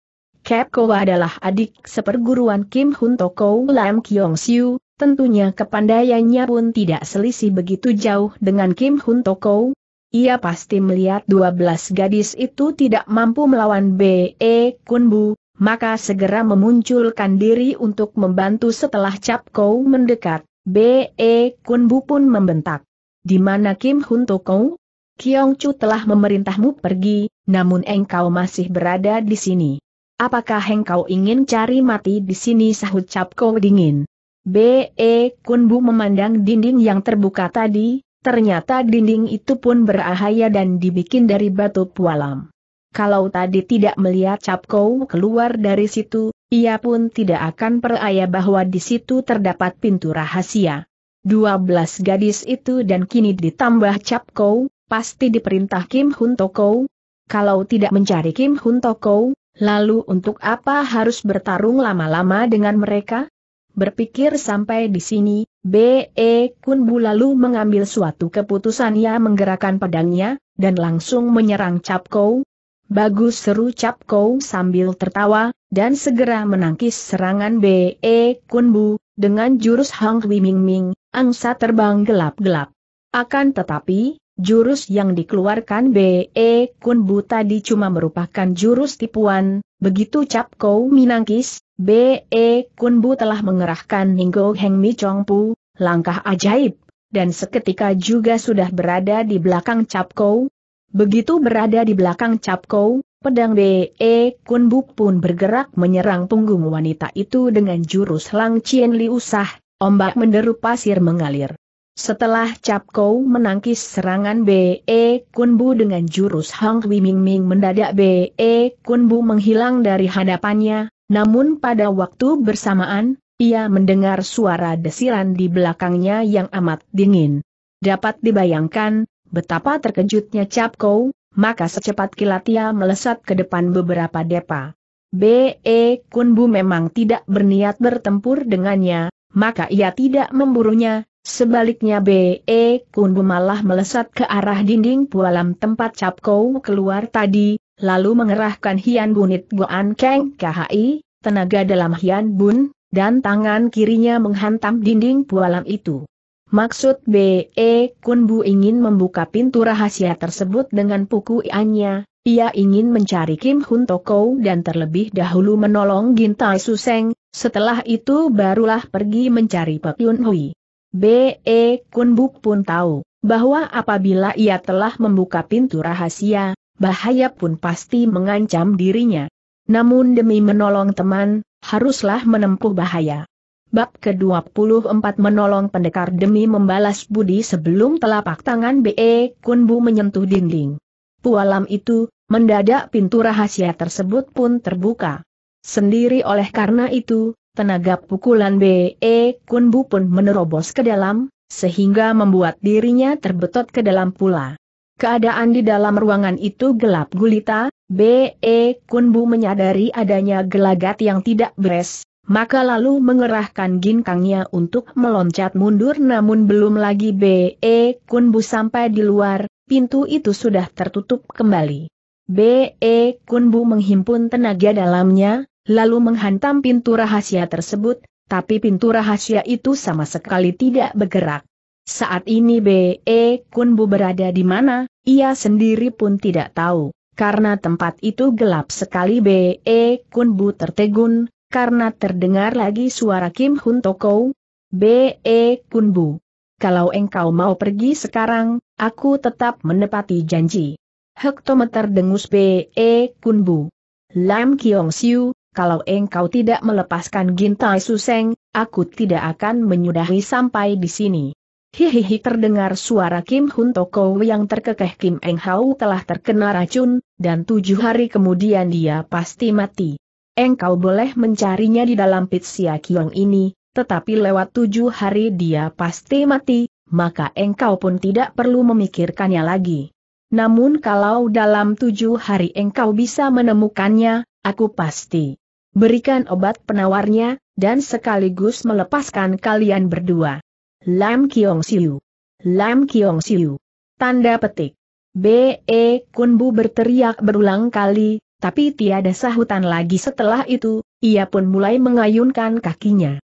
Cap Kowa adalah adik seperguruan Kim Hun Toko Lam Kyong Siu, tentunya kepandaiannya pun tidak selisih begitu jauh dengan Kim Hun Toko. Ia pasti melihat 12 gadis itu tidak mampu melawan B.E. Kunbu, maka segera memunculkan diri untuk membantu setelah Cap Kou mendekat. B.E. Kunbu pun membentak. Di mana Kim Hun Toko? Kyong Chu telah memerintahmu pergi, namun engkau masih berada di sini. Apakah engkau ingin cari mati di sini sahut cap Capko dingin? B.E. Kunbu memandang dinding yang terbuka tadi, ternyata dinding itu pun berahaya dan dibikin dari batu pualam. Kalau tadi tidak melihat cap Capko keluar dari situ, ia pun tidak akan peraya bahwa di situ terdapat pintu rahasia. Dua gadis itu dan kini ditambah cap Capko, pasti diperintah Kim Hun Toko. Kalau tidak mencari Kim Hun Toko, Lalu untuk apa harus bertarung lama-lama dengan mereka? Berpikir sampai di sini, B.E. Kunbu lalu mengambil suatu keputusan ia menggerakkan pedangnya, dan langsung menyerang Capkou. Bagus seru Capkou sambil tertawa, dan segera menangkis serangan B.E. Kunbu, dengan jurus Hang Wiming Ming, angsa terbang gelap-gelap. Akan tetapi, Jurus yang dikeluarkan B.E. Kunbu tadi cuma merupakan jurus tipuan, begitu Cap Kou Minangkis, B.E. Kunbu telah mengerahkan Ninggo Heng Mi Chong Pu, langkah ajaib, dan seketika juga sudah berada di belakang Cap Kou. Begitu berada di belakang Cap Kou, Pedang B.E. Kunbu pun bergerak menyerang punggung wanita itu dengan jurus Lang Chien usah, ombak menderu pasir mengalir. Setelah Cap Kou menangkis serangan B.E. Kunbu dengan jurus Hong Wiming Ming mendadak B.E. Kunbu menghilang dari hadapannya, namun pada waktu bersamaan, ia mendengar suara desiran di belakangnya yang amat dingin. Dapat dibayangkan, betapa terkejutnya Cap Kou, maka secepat kilat ia melesat ke depan beberapa depa. B.E. Kunbu memang tidak berniat bertempur dengannya, maka ia tidak memburunya, Sebaliknya B.E. Kundu malah melesat ke arah dinding pualam tempat Cap Kau keluar tadi, lalu mengerahkan Hian Bunit Goan Keng KHI, tenaga dalam Hian Bun, dan tangan kirinya menghantam dinding pualam itu. Maksud B.E. Kunbu ingin membuka pintu rahasia tersebut dengan ianya, ia ingin mencari Kim Hun Toko dan terlebih dahulu menolong Gintai Suseng, setelah itu barulah pergi mencari Pek Yun Hui. B.E. Kunbuk pun tahu bahwa apabila ia telah membuka pintu rahasia, bahaya pun pasti mengancam dirinya. Namun demi menolong teman, haruslah menempuh bahaya. Bab ke-24 menolong pendekar demi membalas budi sebelum telapak tangan B.E. Kunbu menyentuh dinding. Pualam itu, mendadak pintu rahasia tersebut pun terbuka. Sendiri oleh karena itu, Tenaga pukulan B.E. Kunbu pun menerobos ke dalam, sehingga membuat dirinya terbetot ke dalam pula. Keadaan di dalam ruangan itu gelap gulita, B.E. Kunbu menyadari adanya gelagat yang tidak beres, maka lalu mengerahkan ginkangnya untuk meloncat mundur namun belum lagi B.E. Kunbu sampai di luar, pintu itu sudah tertutup kembali. B.E. Kunbu menghimpun tenaga dalamnya, lalu menghantam pintu rahasia tersebut, tapi pintu rahasia itu sama sekali tidak bergerak. Saat ini B.E. Kunbu berada di mana, ia sendiri pun tidak tahu, karena tempat itu gelap sekali B.E. Kunbu tertegun, karena terdengar lagi suara Kim Hun Toko. B.E. Kunbu, kalau engkau mau pergi sekarang, aku tetap menepati janji. Hektometer dengus B.E. Kunbu. Lam Kiong Siu, kalau engkau tidak melepaskan Gintai Suseng, aku tidak akan menyudahi sampai di sini. Hihihi terdengar suara Kim Hun Toko yang terkekeh Kim Eng Hau telah terkena racun, dan tujuh hari kemudian dia pasti mati. Engkau boleh mencarinya di dalam pit sia kiong ini, tetapi lewat tujuh hari dia pasti mati, maka engkau pun tidak perlu memikirkannya lagi. Namun kalau dalam tujuh hari engkau bisa menemukannya, aku pasti berikan obat penawarnya, dan sekaligus melepaskan kalian berdua. Lam Kiong Siu. Lam Kiong Siu. Tanda petik. B.E. Kunbu berteriak berulang kali, tapi tiada sahutan lagi setelah itu, ia pun mulai mengayunkan kakinya.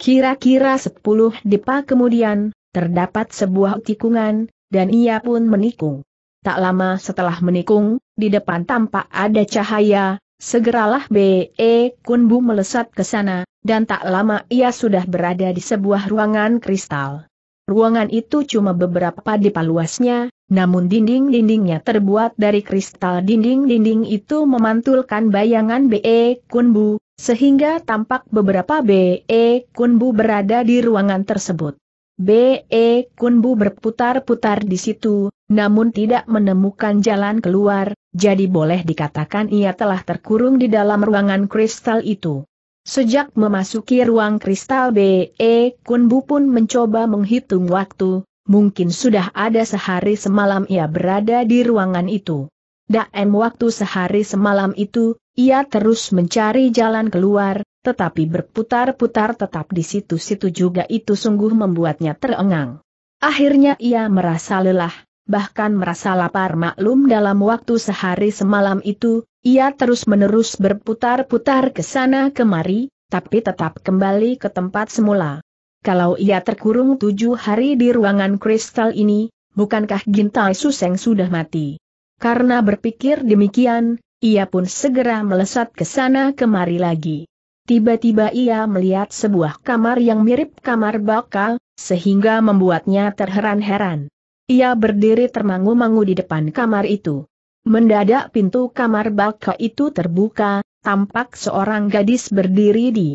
Kira-kira sepuluh depa kemudian, terdapat sebuah tikungan, dan ia pun menikung. Tak lama setelah menikung, di depan tampak ada cahaya, Segeralah B.E. Eh, Kunbu melesat ke sana, dan tak lama ia sudah berada di sebuah ruangan kristal. Ruangan itu cuma beberapa depa luasnya, namun dinding-dindingnya terbuat dari kristal dinding-dinding itu memantulkan bayangan B.E. Eh, Kunbu, sehingga tampak beberapa B.E. Eh, Kunbu berada di ruangan tersebut. B.E. Kunbu berputar-putar di situ, namun tidak menemukan jalan keluar, jadi boleh dikatakan ia telah terkurung di dalam ruangan kristal itu. Sejak memasuki ruang kristal B.E. Kunbu pun mencoba menghitung waktu, mungkin sudah ada sehari semalam ia berada di ruangan itu. Daem waktu sehari semalam itu, ia terus mencari jalan keluar, tetapi berputar-putar tetap di situ-situ juga itu sungguh membuatnya terengang. Akhirnya ia merasa lelah, bahkan merasa lapar maklum dalam waktu sehari semalam itu, ia terus-menerus berputar-putar ke sana kemari, tapi tetap kembali ke tempat semula. Kalau ia terkurung tujuh hari di ruangan kristal ini, bukankah Gintai Suseng sudah mati? Karena berpikir demikian, ia pun segera melesat ke sana kemari lagi. Tiba-tiba ia melihat sebuah kamar yang mirip kamar bakal, sehingga membuatnya terheran-heran. Ia berdiri termangu-mangu di depan kamar itu. Mendadak pintu kamar baka itu terbuka, tampak seorang gadis berdiri di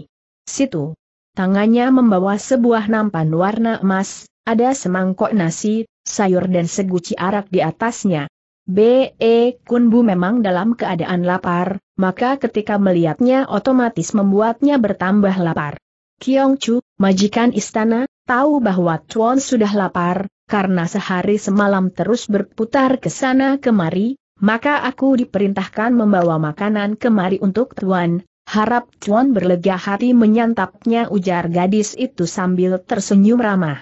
situ. Tangannya membawa sebuah nampan warna emas, ada semangkok nasi, sayur dan seguci arak di atasnya. B.E. Kunbu memang dalam keadaan lapar, maka ketika melihatnya otomatis membuatnya bertambah lapar. Kiong Chu, majikan istana, tahu bahwa Chuan sudah lapar, karena sehari semalam terus berputar ke sana kemari, maka aku diperintahkan membawa makanan kemari untuk Tuan, harap Tuan berlega hati menyantapnya ujar gadis itu sambil tersenyum ramah.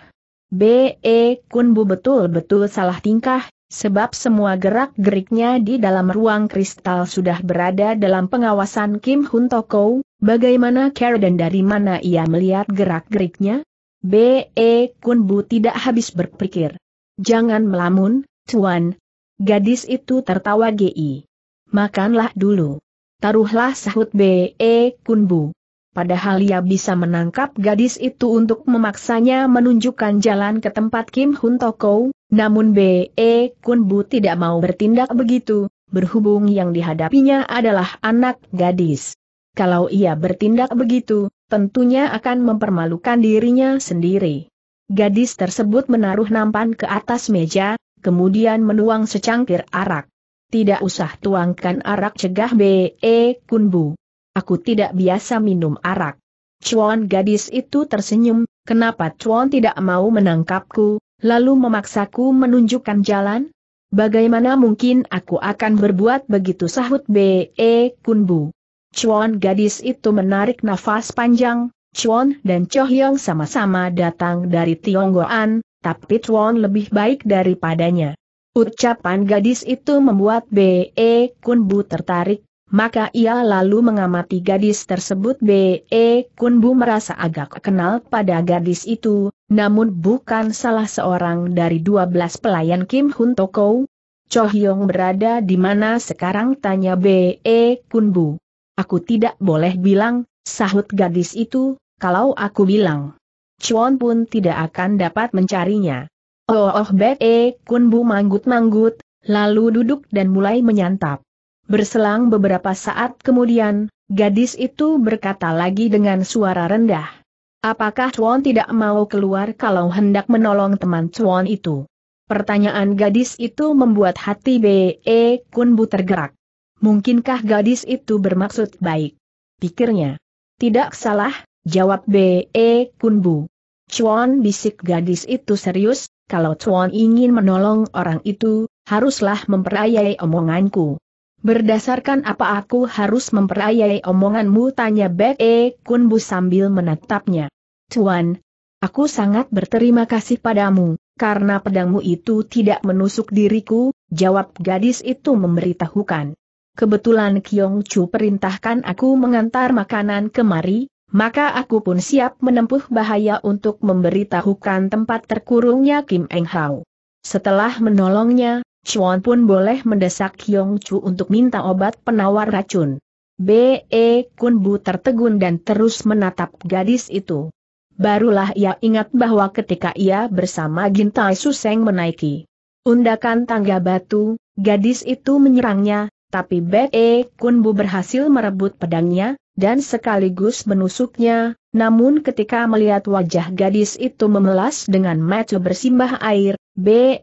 B.E. Kunbu betul-betul salah tingkah, sebab semua gerak-geriknya di dalam ruang kristal sudah berada dalam pengawasan Kim Hun Toko, bagaimana Karen dan dari mana ia melihat gerak-geriknya? B.E. Kunbu tidak habis berpikir. Jangan melamun, Tuan. Gadis itu tertawa G.I. Makanlah dulu. Taruhlah sahut B.E. Kunbu. Padahal ia bisa menangkap gadis itu untuk memaksanya menunjukkan jalan ke tempat Kim Hun Toko, namun B.E. Kunbu tidak mau bertindak begitu, berhubung yang dihadapinya adalah anak gadis. Kalau ia bertindak begitu, tentunya akan mempermalukan dirinya sendiri. Gadis tersebut menaruh nampan ke atas meja, kemudian menuang secangkir arak. Tidak usah tuangkan arak cegah B.E. E Kunbu. Aku tidak biasa minum arak. Cuan gadis itu tersenyum, kenapa Cuan tidak mau menangkapku, lalu memaksaku menunjukkan jalan? Bagaimana mungkin aku akan berbuat begitu sahut B.E. E Kunbu. Chuan gadis itu menarik nafas panjang, Chuan dan Cho Hyong sama-sama datang dari Tionggoan, tapi Chuan lebih baik daripadanya. Ucapan gadis itu membuat B.E. Kunbu tertarik, maka ia lalu mengamati gadis tersebut B.E. Kunbu merasa agak kenal pada gadis itu, namun bukan salah seorang dari 12 pelayan Kim Hun Toko. Cho Hyong berada di mana sekarang tanya B.E. Kunbu. Aku tidak boleh bilang, sahut gadis itu, kalau aku bilang. Chuan pun tidak akan dapat mencarinya. Oh oh Be, kunbu manggut-manggut, lalu duduk dan mulai menyantap. Berselang beberapa saat kemudian, gadis itu berkata lagi dengan suara rendah. Apakah Chuan tidak mau keluar kalau hendak menolong teman Chuan itu? Pertanyaan gadis itu membuat hati B.E. Kunbu tergerak. Mungkinkah gadis itu bermaksud baik? Pikirnya. Tidak salah, jawab B.E. Kunbu. Chuan bisik gadis itu serius, kalau Chuan ingin menolong orang itu, haruslah memperayai omonganku. Berdasarkan apa aku harus memperayai omonganmu tanya B.E. Kunbu sambil menatapnya. Chuan, aku sangat berterima kasih padamu, karena pedangmu itu tidak menusuk diriku, jawab gadis itu memberitahukan kebetulan Kyong Chu perintahkan aku mengantar makanan kemari, maka aku pun siap menempuh bahaya untuk memberitahukan tempat terkurungnya Kim Eng Hau. Setelah menolongnya, Chuan pun boleh mendesak Kyong Chu untuk minta obat penawar racun. B.E. Kun Bu tertegun dan terus menatap gadis itu. Barulah ia ingat bahwa ketika ia bersama Gintai Suseng menaiki undakan tangga batu, gadis itu menyerangnya, tapi Be Kunbu berhasil merebut pedangnya, dan sekaligus menusuknya, namun ketika melihat wajah gadis itu memelas dengan mata bersimbah air, Be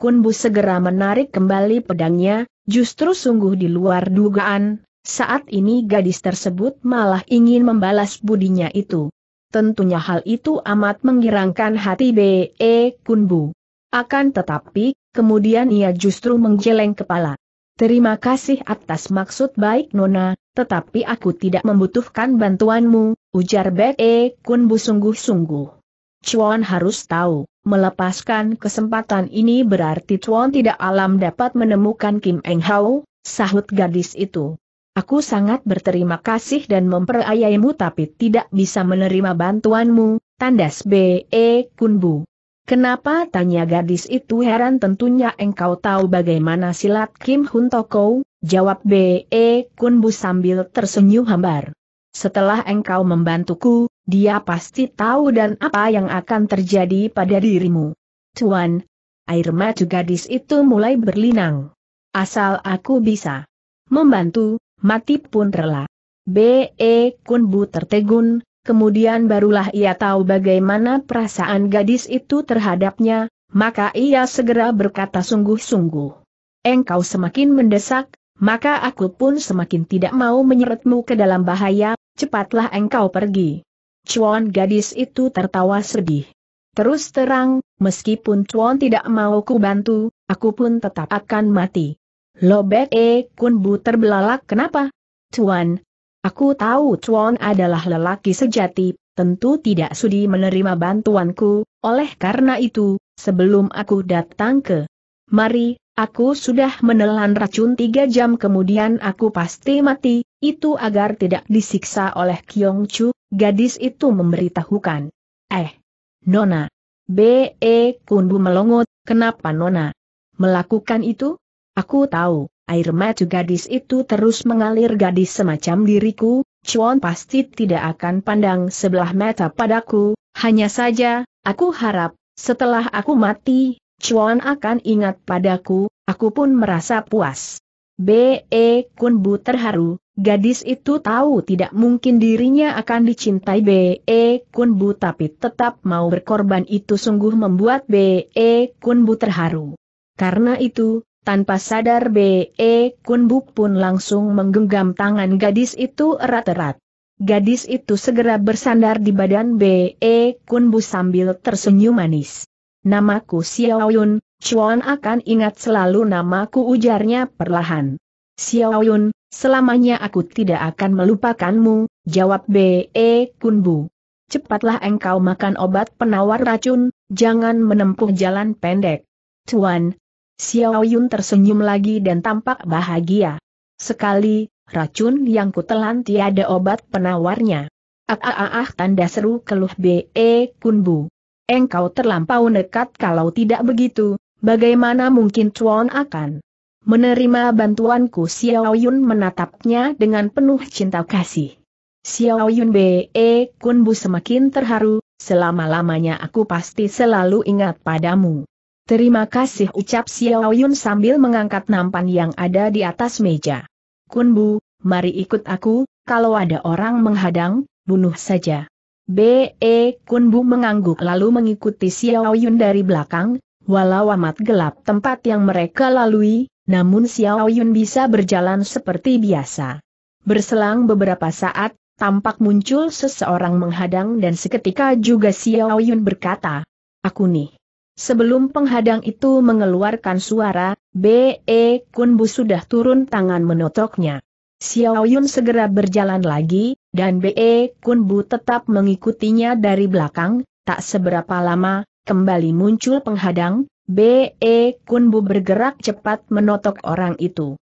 Kunbu segera menarik kembali pedangnya, justru sungguh di luar dugaan, saat ini gadis tersebut malah ingin membalas budinya itu. Tentunya hal itu amat menggirangkan hati B.E. Kunbu. Akan tetapi, kemudian ia justru menggeleng kepala. Terima kasih atas maksud baik Nona, tetapi aku tidak membutuhkan bantuanmu, ujar Bek E Kunbu sungguh-sungguh. Chuan harus tahu, melepaskan kesempatan ini berarti Chuan tidak alam dapat menemukan Kim Eng Hau, sahut gadis itu. Aku sangat berterima kasih dan memperayaimu tapi tidak bisa menerima bantuanmu, tandas B.E. Kunbu. Kenapa tanya gadis itu heran tentunya engkau tahu bagaimana silat Kim Hun Toko, jawab B.E. Kun Bu sambil tersenyum hambar. Setelah engkau membantuku, dia pasti tahu dan apa yang akan terjadi pada dirimu. Tuan, air mata gadis itu mulai berlinang. Asal aku bisa membantu, mati pun rela. B.E. Kun Bu tertegun, kemudian barulah ia tahu bagaimana perasaan gadis itu terhadapnya, maka ia segera berkata sungguh-sungguh. Engkau semakin mendesak, maka aku pun semakin tidak mau menyeretmu ke dalam bahaya, cepatlah engkau pergi. Cuan gadis itu tertawa sedih. Terus terang, meskipun Cuan tidak mau ku bantu, aku pun tetap akan mati. Lobek E Kunbu terbelalak kenapa? Cuan, Aku tahu Chuan adalah lelaki sejati, tentu tidak sudi menerima bantuanku, oleh karena itu, sebelum aku datang ke Mari, aku sudah menelan racun tiga jam kemudian aku pasti mati, itu agar tidak disiksa oleh Kyong Chu, gadis itu memberitahukan. Eh, Nona. B.E. Kundu melongot, kenapa Nona? Melakukan itu? Aku tahu. Air mata gadis itu terus mengalir gadis semacam diriku, Chuan pasti tidak akan pandang sebelah mata padaku, hanya saja, aku harap, setelah aku mati, Chuan akan ingat padaku, aku pun merasa puas. B.E. Kunbu terharu, gadis itu tahu tidak mungkin dirinya akan dicintai B.E. Kunbu tapi tetap mau berkorban itu sungguh membuat B.E. Kunbu terharu. Karena itu, tanpa sadar B.E. Kunbuk pun langsung menggenggam tangan gadis itu erat-erat. Gadis itu segera bersandar di badan B.E. Kunbu sambil tersenyum manis. Namaku Xiaoyun, Yun, Chuan akan ingat selalu namaku ujarnya perlahan. Xiaoyun, selamanya aku tidak akan melupakanmu, jawab B.E. Kunbu. Cepatlah engkau makan obat penawar racun, jangan menempuh jalan pendek. Tuan, Xiao Yun tersenyum lagi dan tampak bahagia. Sekali, racun yang kutelan tiada obat penawarnya. Ah, ah ah ah, tanda seru keluh B.E. Kunbu. Engkau terlampau nekat kalau tidak begitu, bagaimana mungkin Chuan akan menerima bantuanku Xiao Yun menatapnya dengan penuh cinta kasih. Xiao Yun B.E. Kunbu semakin terharu, selama-lamanya aku pasti selalu ingat padamu. Terima kasih ucap Xiao Yun sambil mengangkat nampan yang ada di atas meja. Kun Bu, mari ikut aku, kalau ada orang menghadang, bunuh saja. B.E. Kun Bu mengangguk lalu mengikuti Xiao Yun dari belakang, walau amat gelap tempat yang mereka lalui, namun Xiao Yun bisa berjalan seperti biasa. Berselang beberapa saat, tampak muncul seseorang menghadang dan seketika juga Xiao Yun berkata, Aku nih. Sebelum penghadang itu mengeluarkan suara, B.E. Kunbu sudah turun tangan menotoknya. Xiao Yun segera berjalan lagi, dan B.E. Kunbu tetap mengikutinya dari belakang, tak seberapa lama, kembali muncul penghadang, B.E. Kunbu bergerak cepat menotok orang itu.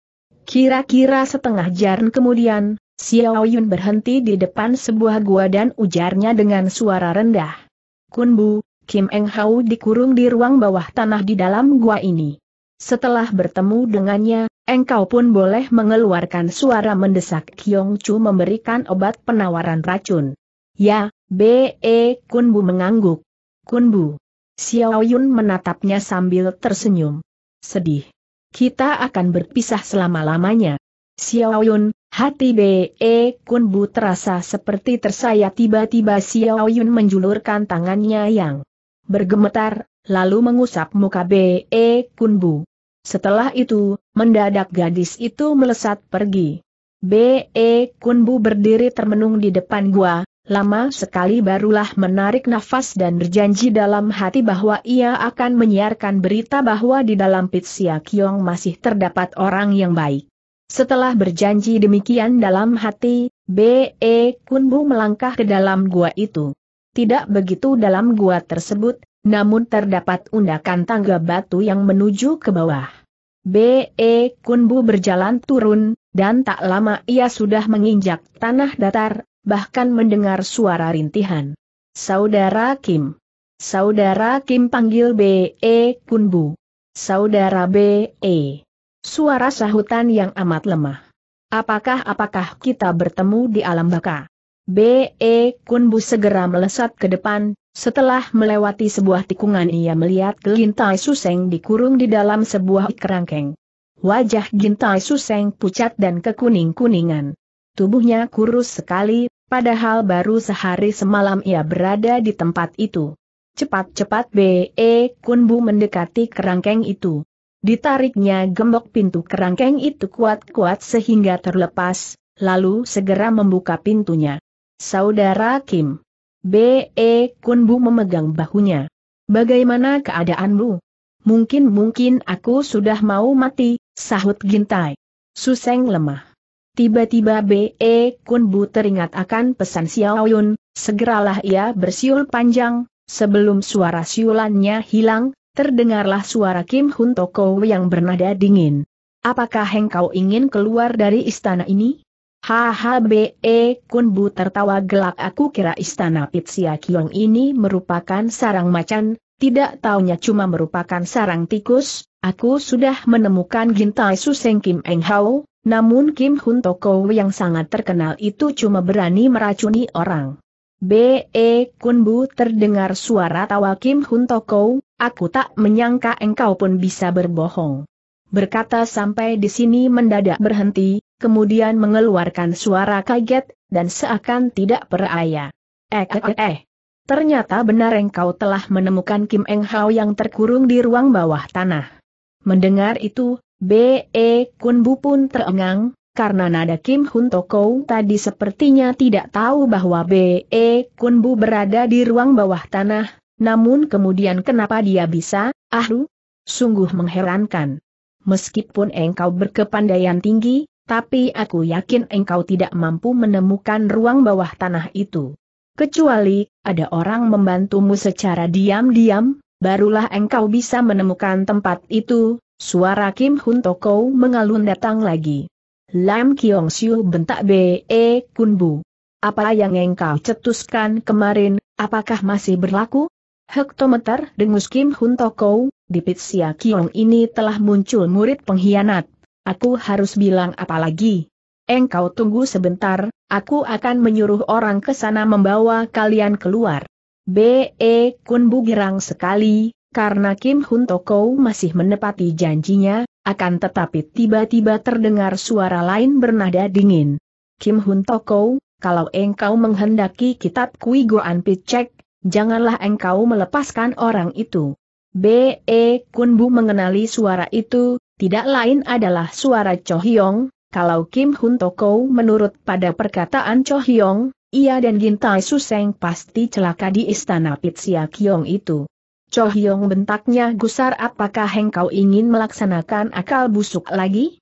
Kira-kira setengah jaran kemudian, Xiao Yun berhenti di depan sebuah gua dan ujarnya dengan suara rendah. Kunbu, Kim Eng Hao dikurung di ruang bawah tanah di dalam gua ini. Setelah bertemu dengannya, engkau pun boleh mengeluarkan suara mendesak Kyong Chu memberikan obat penawaran racun. Ya, B.E. Kunbu mengangguk. Kunbu. Xiao Yun menatapnya sambil tersenyum. Sedih. Kita akan berpisah selama-lamanya. Xiao Yun, hati B.E. Kunbu terasa seperti tersayat tiba-tiba Xiao Yun menjulurkan tangannya yang bergemetar, lalu mengusap muka B.E. Kunbu. Setelah itu, mendadak gadis itu melesat pergi. B.E. Kunbu berdiri termenung di depan gua, lama sekali barulah menarik nafas dan berjanji dalam hati bahwa ia akan menyiarkan berita bahwa di dalam Pitsia Kiong masih terdapat orang yang baik. Setelah berjanji demikian dalam hati, B.E. Kunbu melangkah ke dalam gua itu. Tidak begitu dalam gua tersebut, namun terdapat undakan tangga batu yang menuju ke bawah. B.E. Kunbu berjalan turun, dan tak lama ia sudah menginjak tanah datar, bahkan mendengar suara rintihan. Saudara Kim. Saudara Kim panggil B.E. Kunbu. Saudara B.E. Suara sahutan yang amat lemah. Apakah-apakah kita bertemu di alam baka? B.E. Kunbu segera melesat ke depan, setelah melewati sebuah tikungan ia melihat Gintai Suseng dikurung di dalam sebuah kerangkeng. Wajah Gintai Suseng pucat dan kekuning-kuningan. Tubuhnya kurus sekali, padahal baru sehari semalam ia berada di tempat itu. Cepat-cepat B.E. Kunbu mendekati kerangkeng itu. Ditariknya gembok pintu kerangkeng itu kuat-kuat sehingga terlepas, lalu segera membuka pintunya. Saudara Kim. B.E. Kunbu memegang bahunya. Bagaimana keadaanmu? Mungkin-mungkin aku sudah mau mati, sahut Gintai. Suseng lemah. Tiba-tiba B.E. Kunbu teringat akan pesan Xiao Yun, segeralah ia bersiul panjang, sebelum suara siulannya hilang, terdengarlah suara Kim Hun Toko yang bernada dingin. Apakah engkau ingin keluar dari istana ini? HHBE Kunbu tertawa gelak aku kira istana Pitsia Kiong ini merupakan sarang macan, tidak taunya cuma merupakan sarang tikus, aku sudah menemukan Gintai Suseng Kim Eng Hao, namun Kim Hun Toko yang sangat terkenal itu cuma berani meracuni orang. B.E. Kunbu terdengar suara tawa Kim Hun Toko, aku tak menyangka engkau pun bisa berbohong. Berkata sampai di sini mendadak berhenti, kemudian mengeluarkan suara kaget, dan seakan tidak peraya. Eh, eh, eh, eh. Ternyata benar engkau telah menemukan Kim Eng Hau yang terkurung di ruang bawah tanah. Mendengar itu, B.E. E Kun Bu pun terengang, karena nada Kim Hun Toko tadi sepertinya tidak tahu bahwa B.E. E Kun Bu berada di ruang bawah tanah, namun kemudian kenapa dia bisa, ahlu? Sungguh mengherankan. Meskipun engkau berkepandaian tinggi, tapi aku yakin engkau tidak mampu menemukan ruang bawah tanah itu. Kecuali, ada orang membantumu secara diam-diam, barulah engkau bisa menemukan tempat itu, suara Kim Hun Toko mengalun datang lagi. Lam Kiong Siu bentak B.E. E Kun Bu. Apa yang engkau cetuskan kemarin, apakah masih berlaku? Hektometer dengus Kim Hun Toko, di Pitsia Kiong ini telah muncul murid pengkhianat aku harus bilang apa lagi? Engkau tunggu sebentar, aku akan menyuruh orang ke sana membawa kalian keluar. B.E. Kun Bugirang sekali, karena Kim Hun Toko masih menepati janjinya, akan tetapi tiba-tiba terdengar suara lain bernada dingin. Kim Hun Toko, kalau engkau menghendaki kitab Kui Goan Picek, janganlah engkau melepaskan orang itu. B.E. Kun Bu mengenali suara itu, tidak lain adalah suara Cho Hyong, kalau Kim Hun Toko menurut pada perkataan Cho Hyong, ia dan Gintai Suseng pasti celaka di istana Pitsia Kyong itu. Cho Hyong bentaknya gusar apakah engkau ingin melaksanakan akal busuk lagi?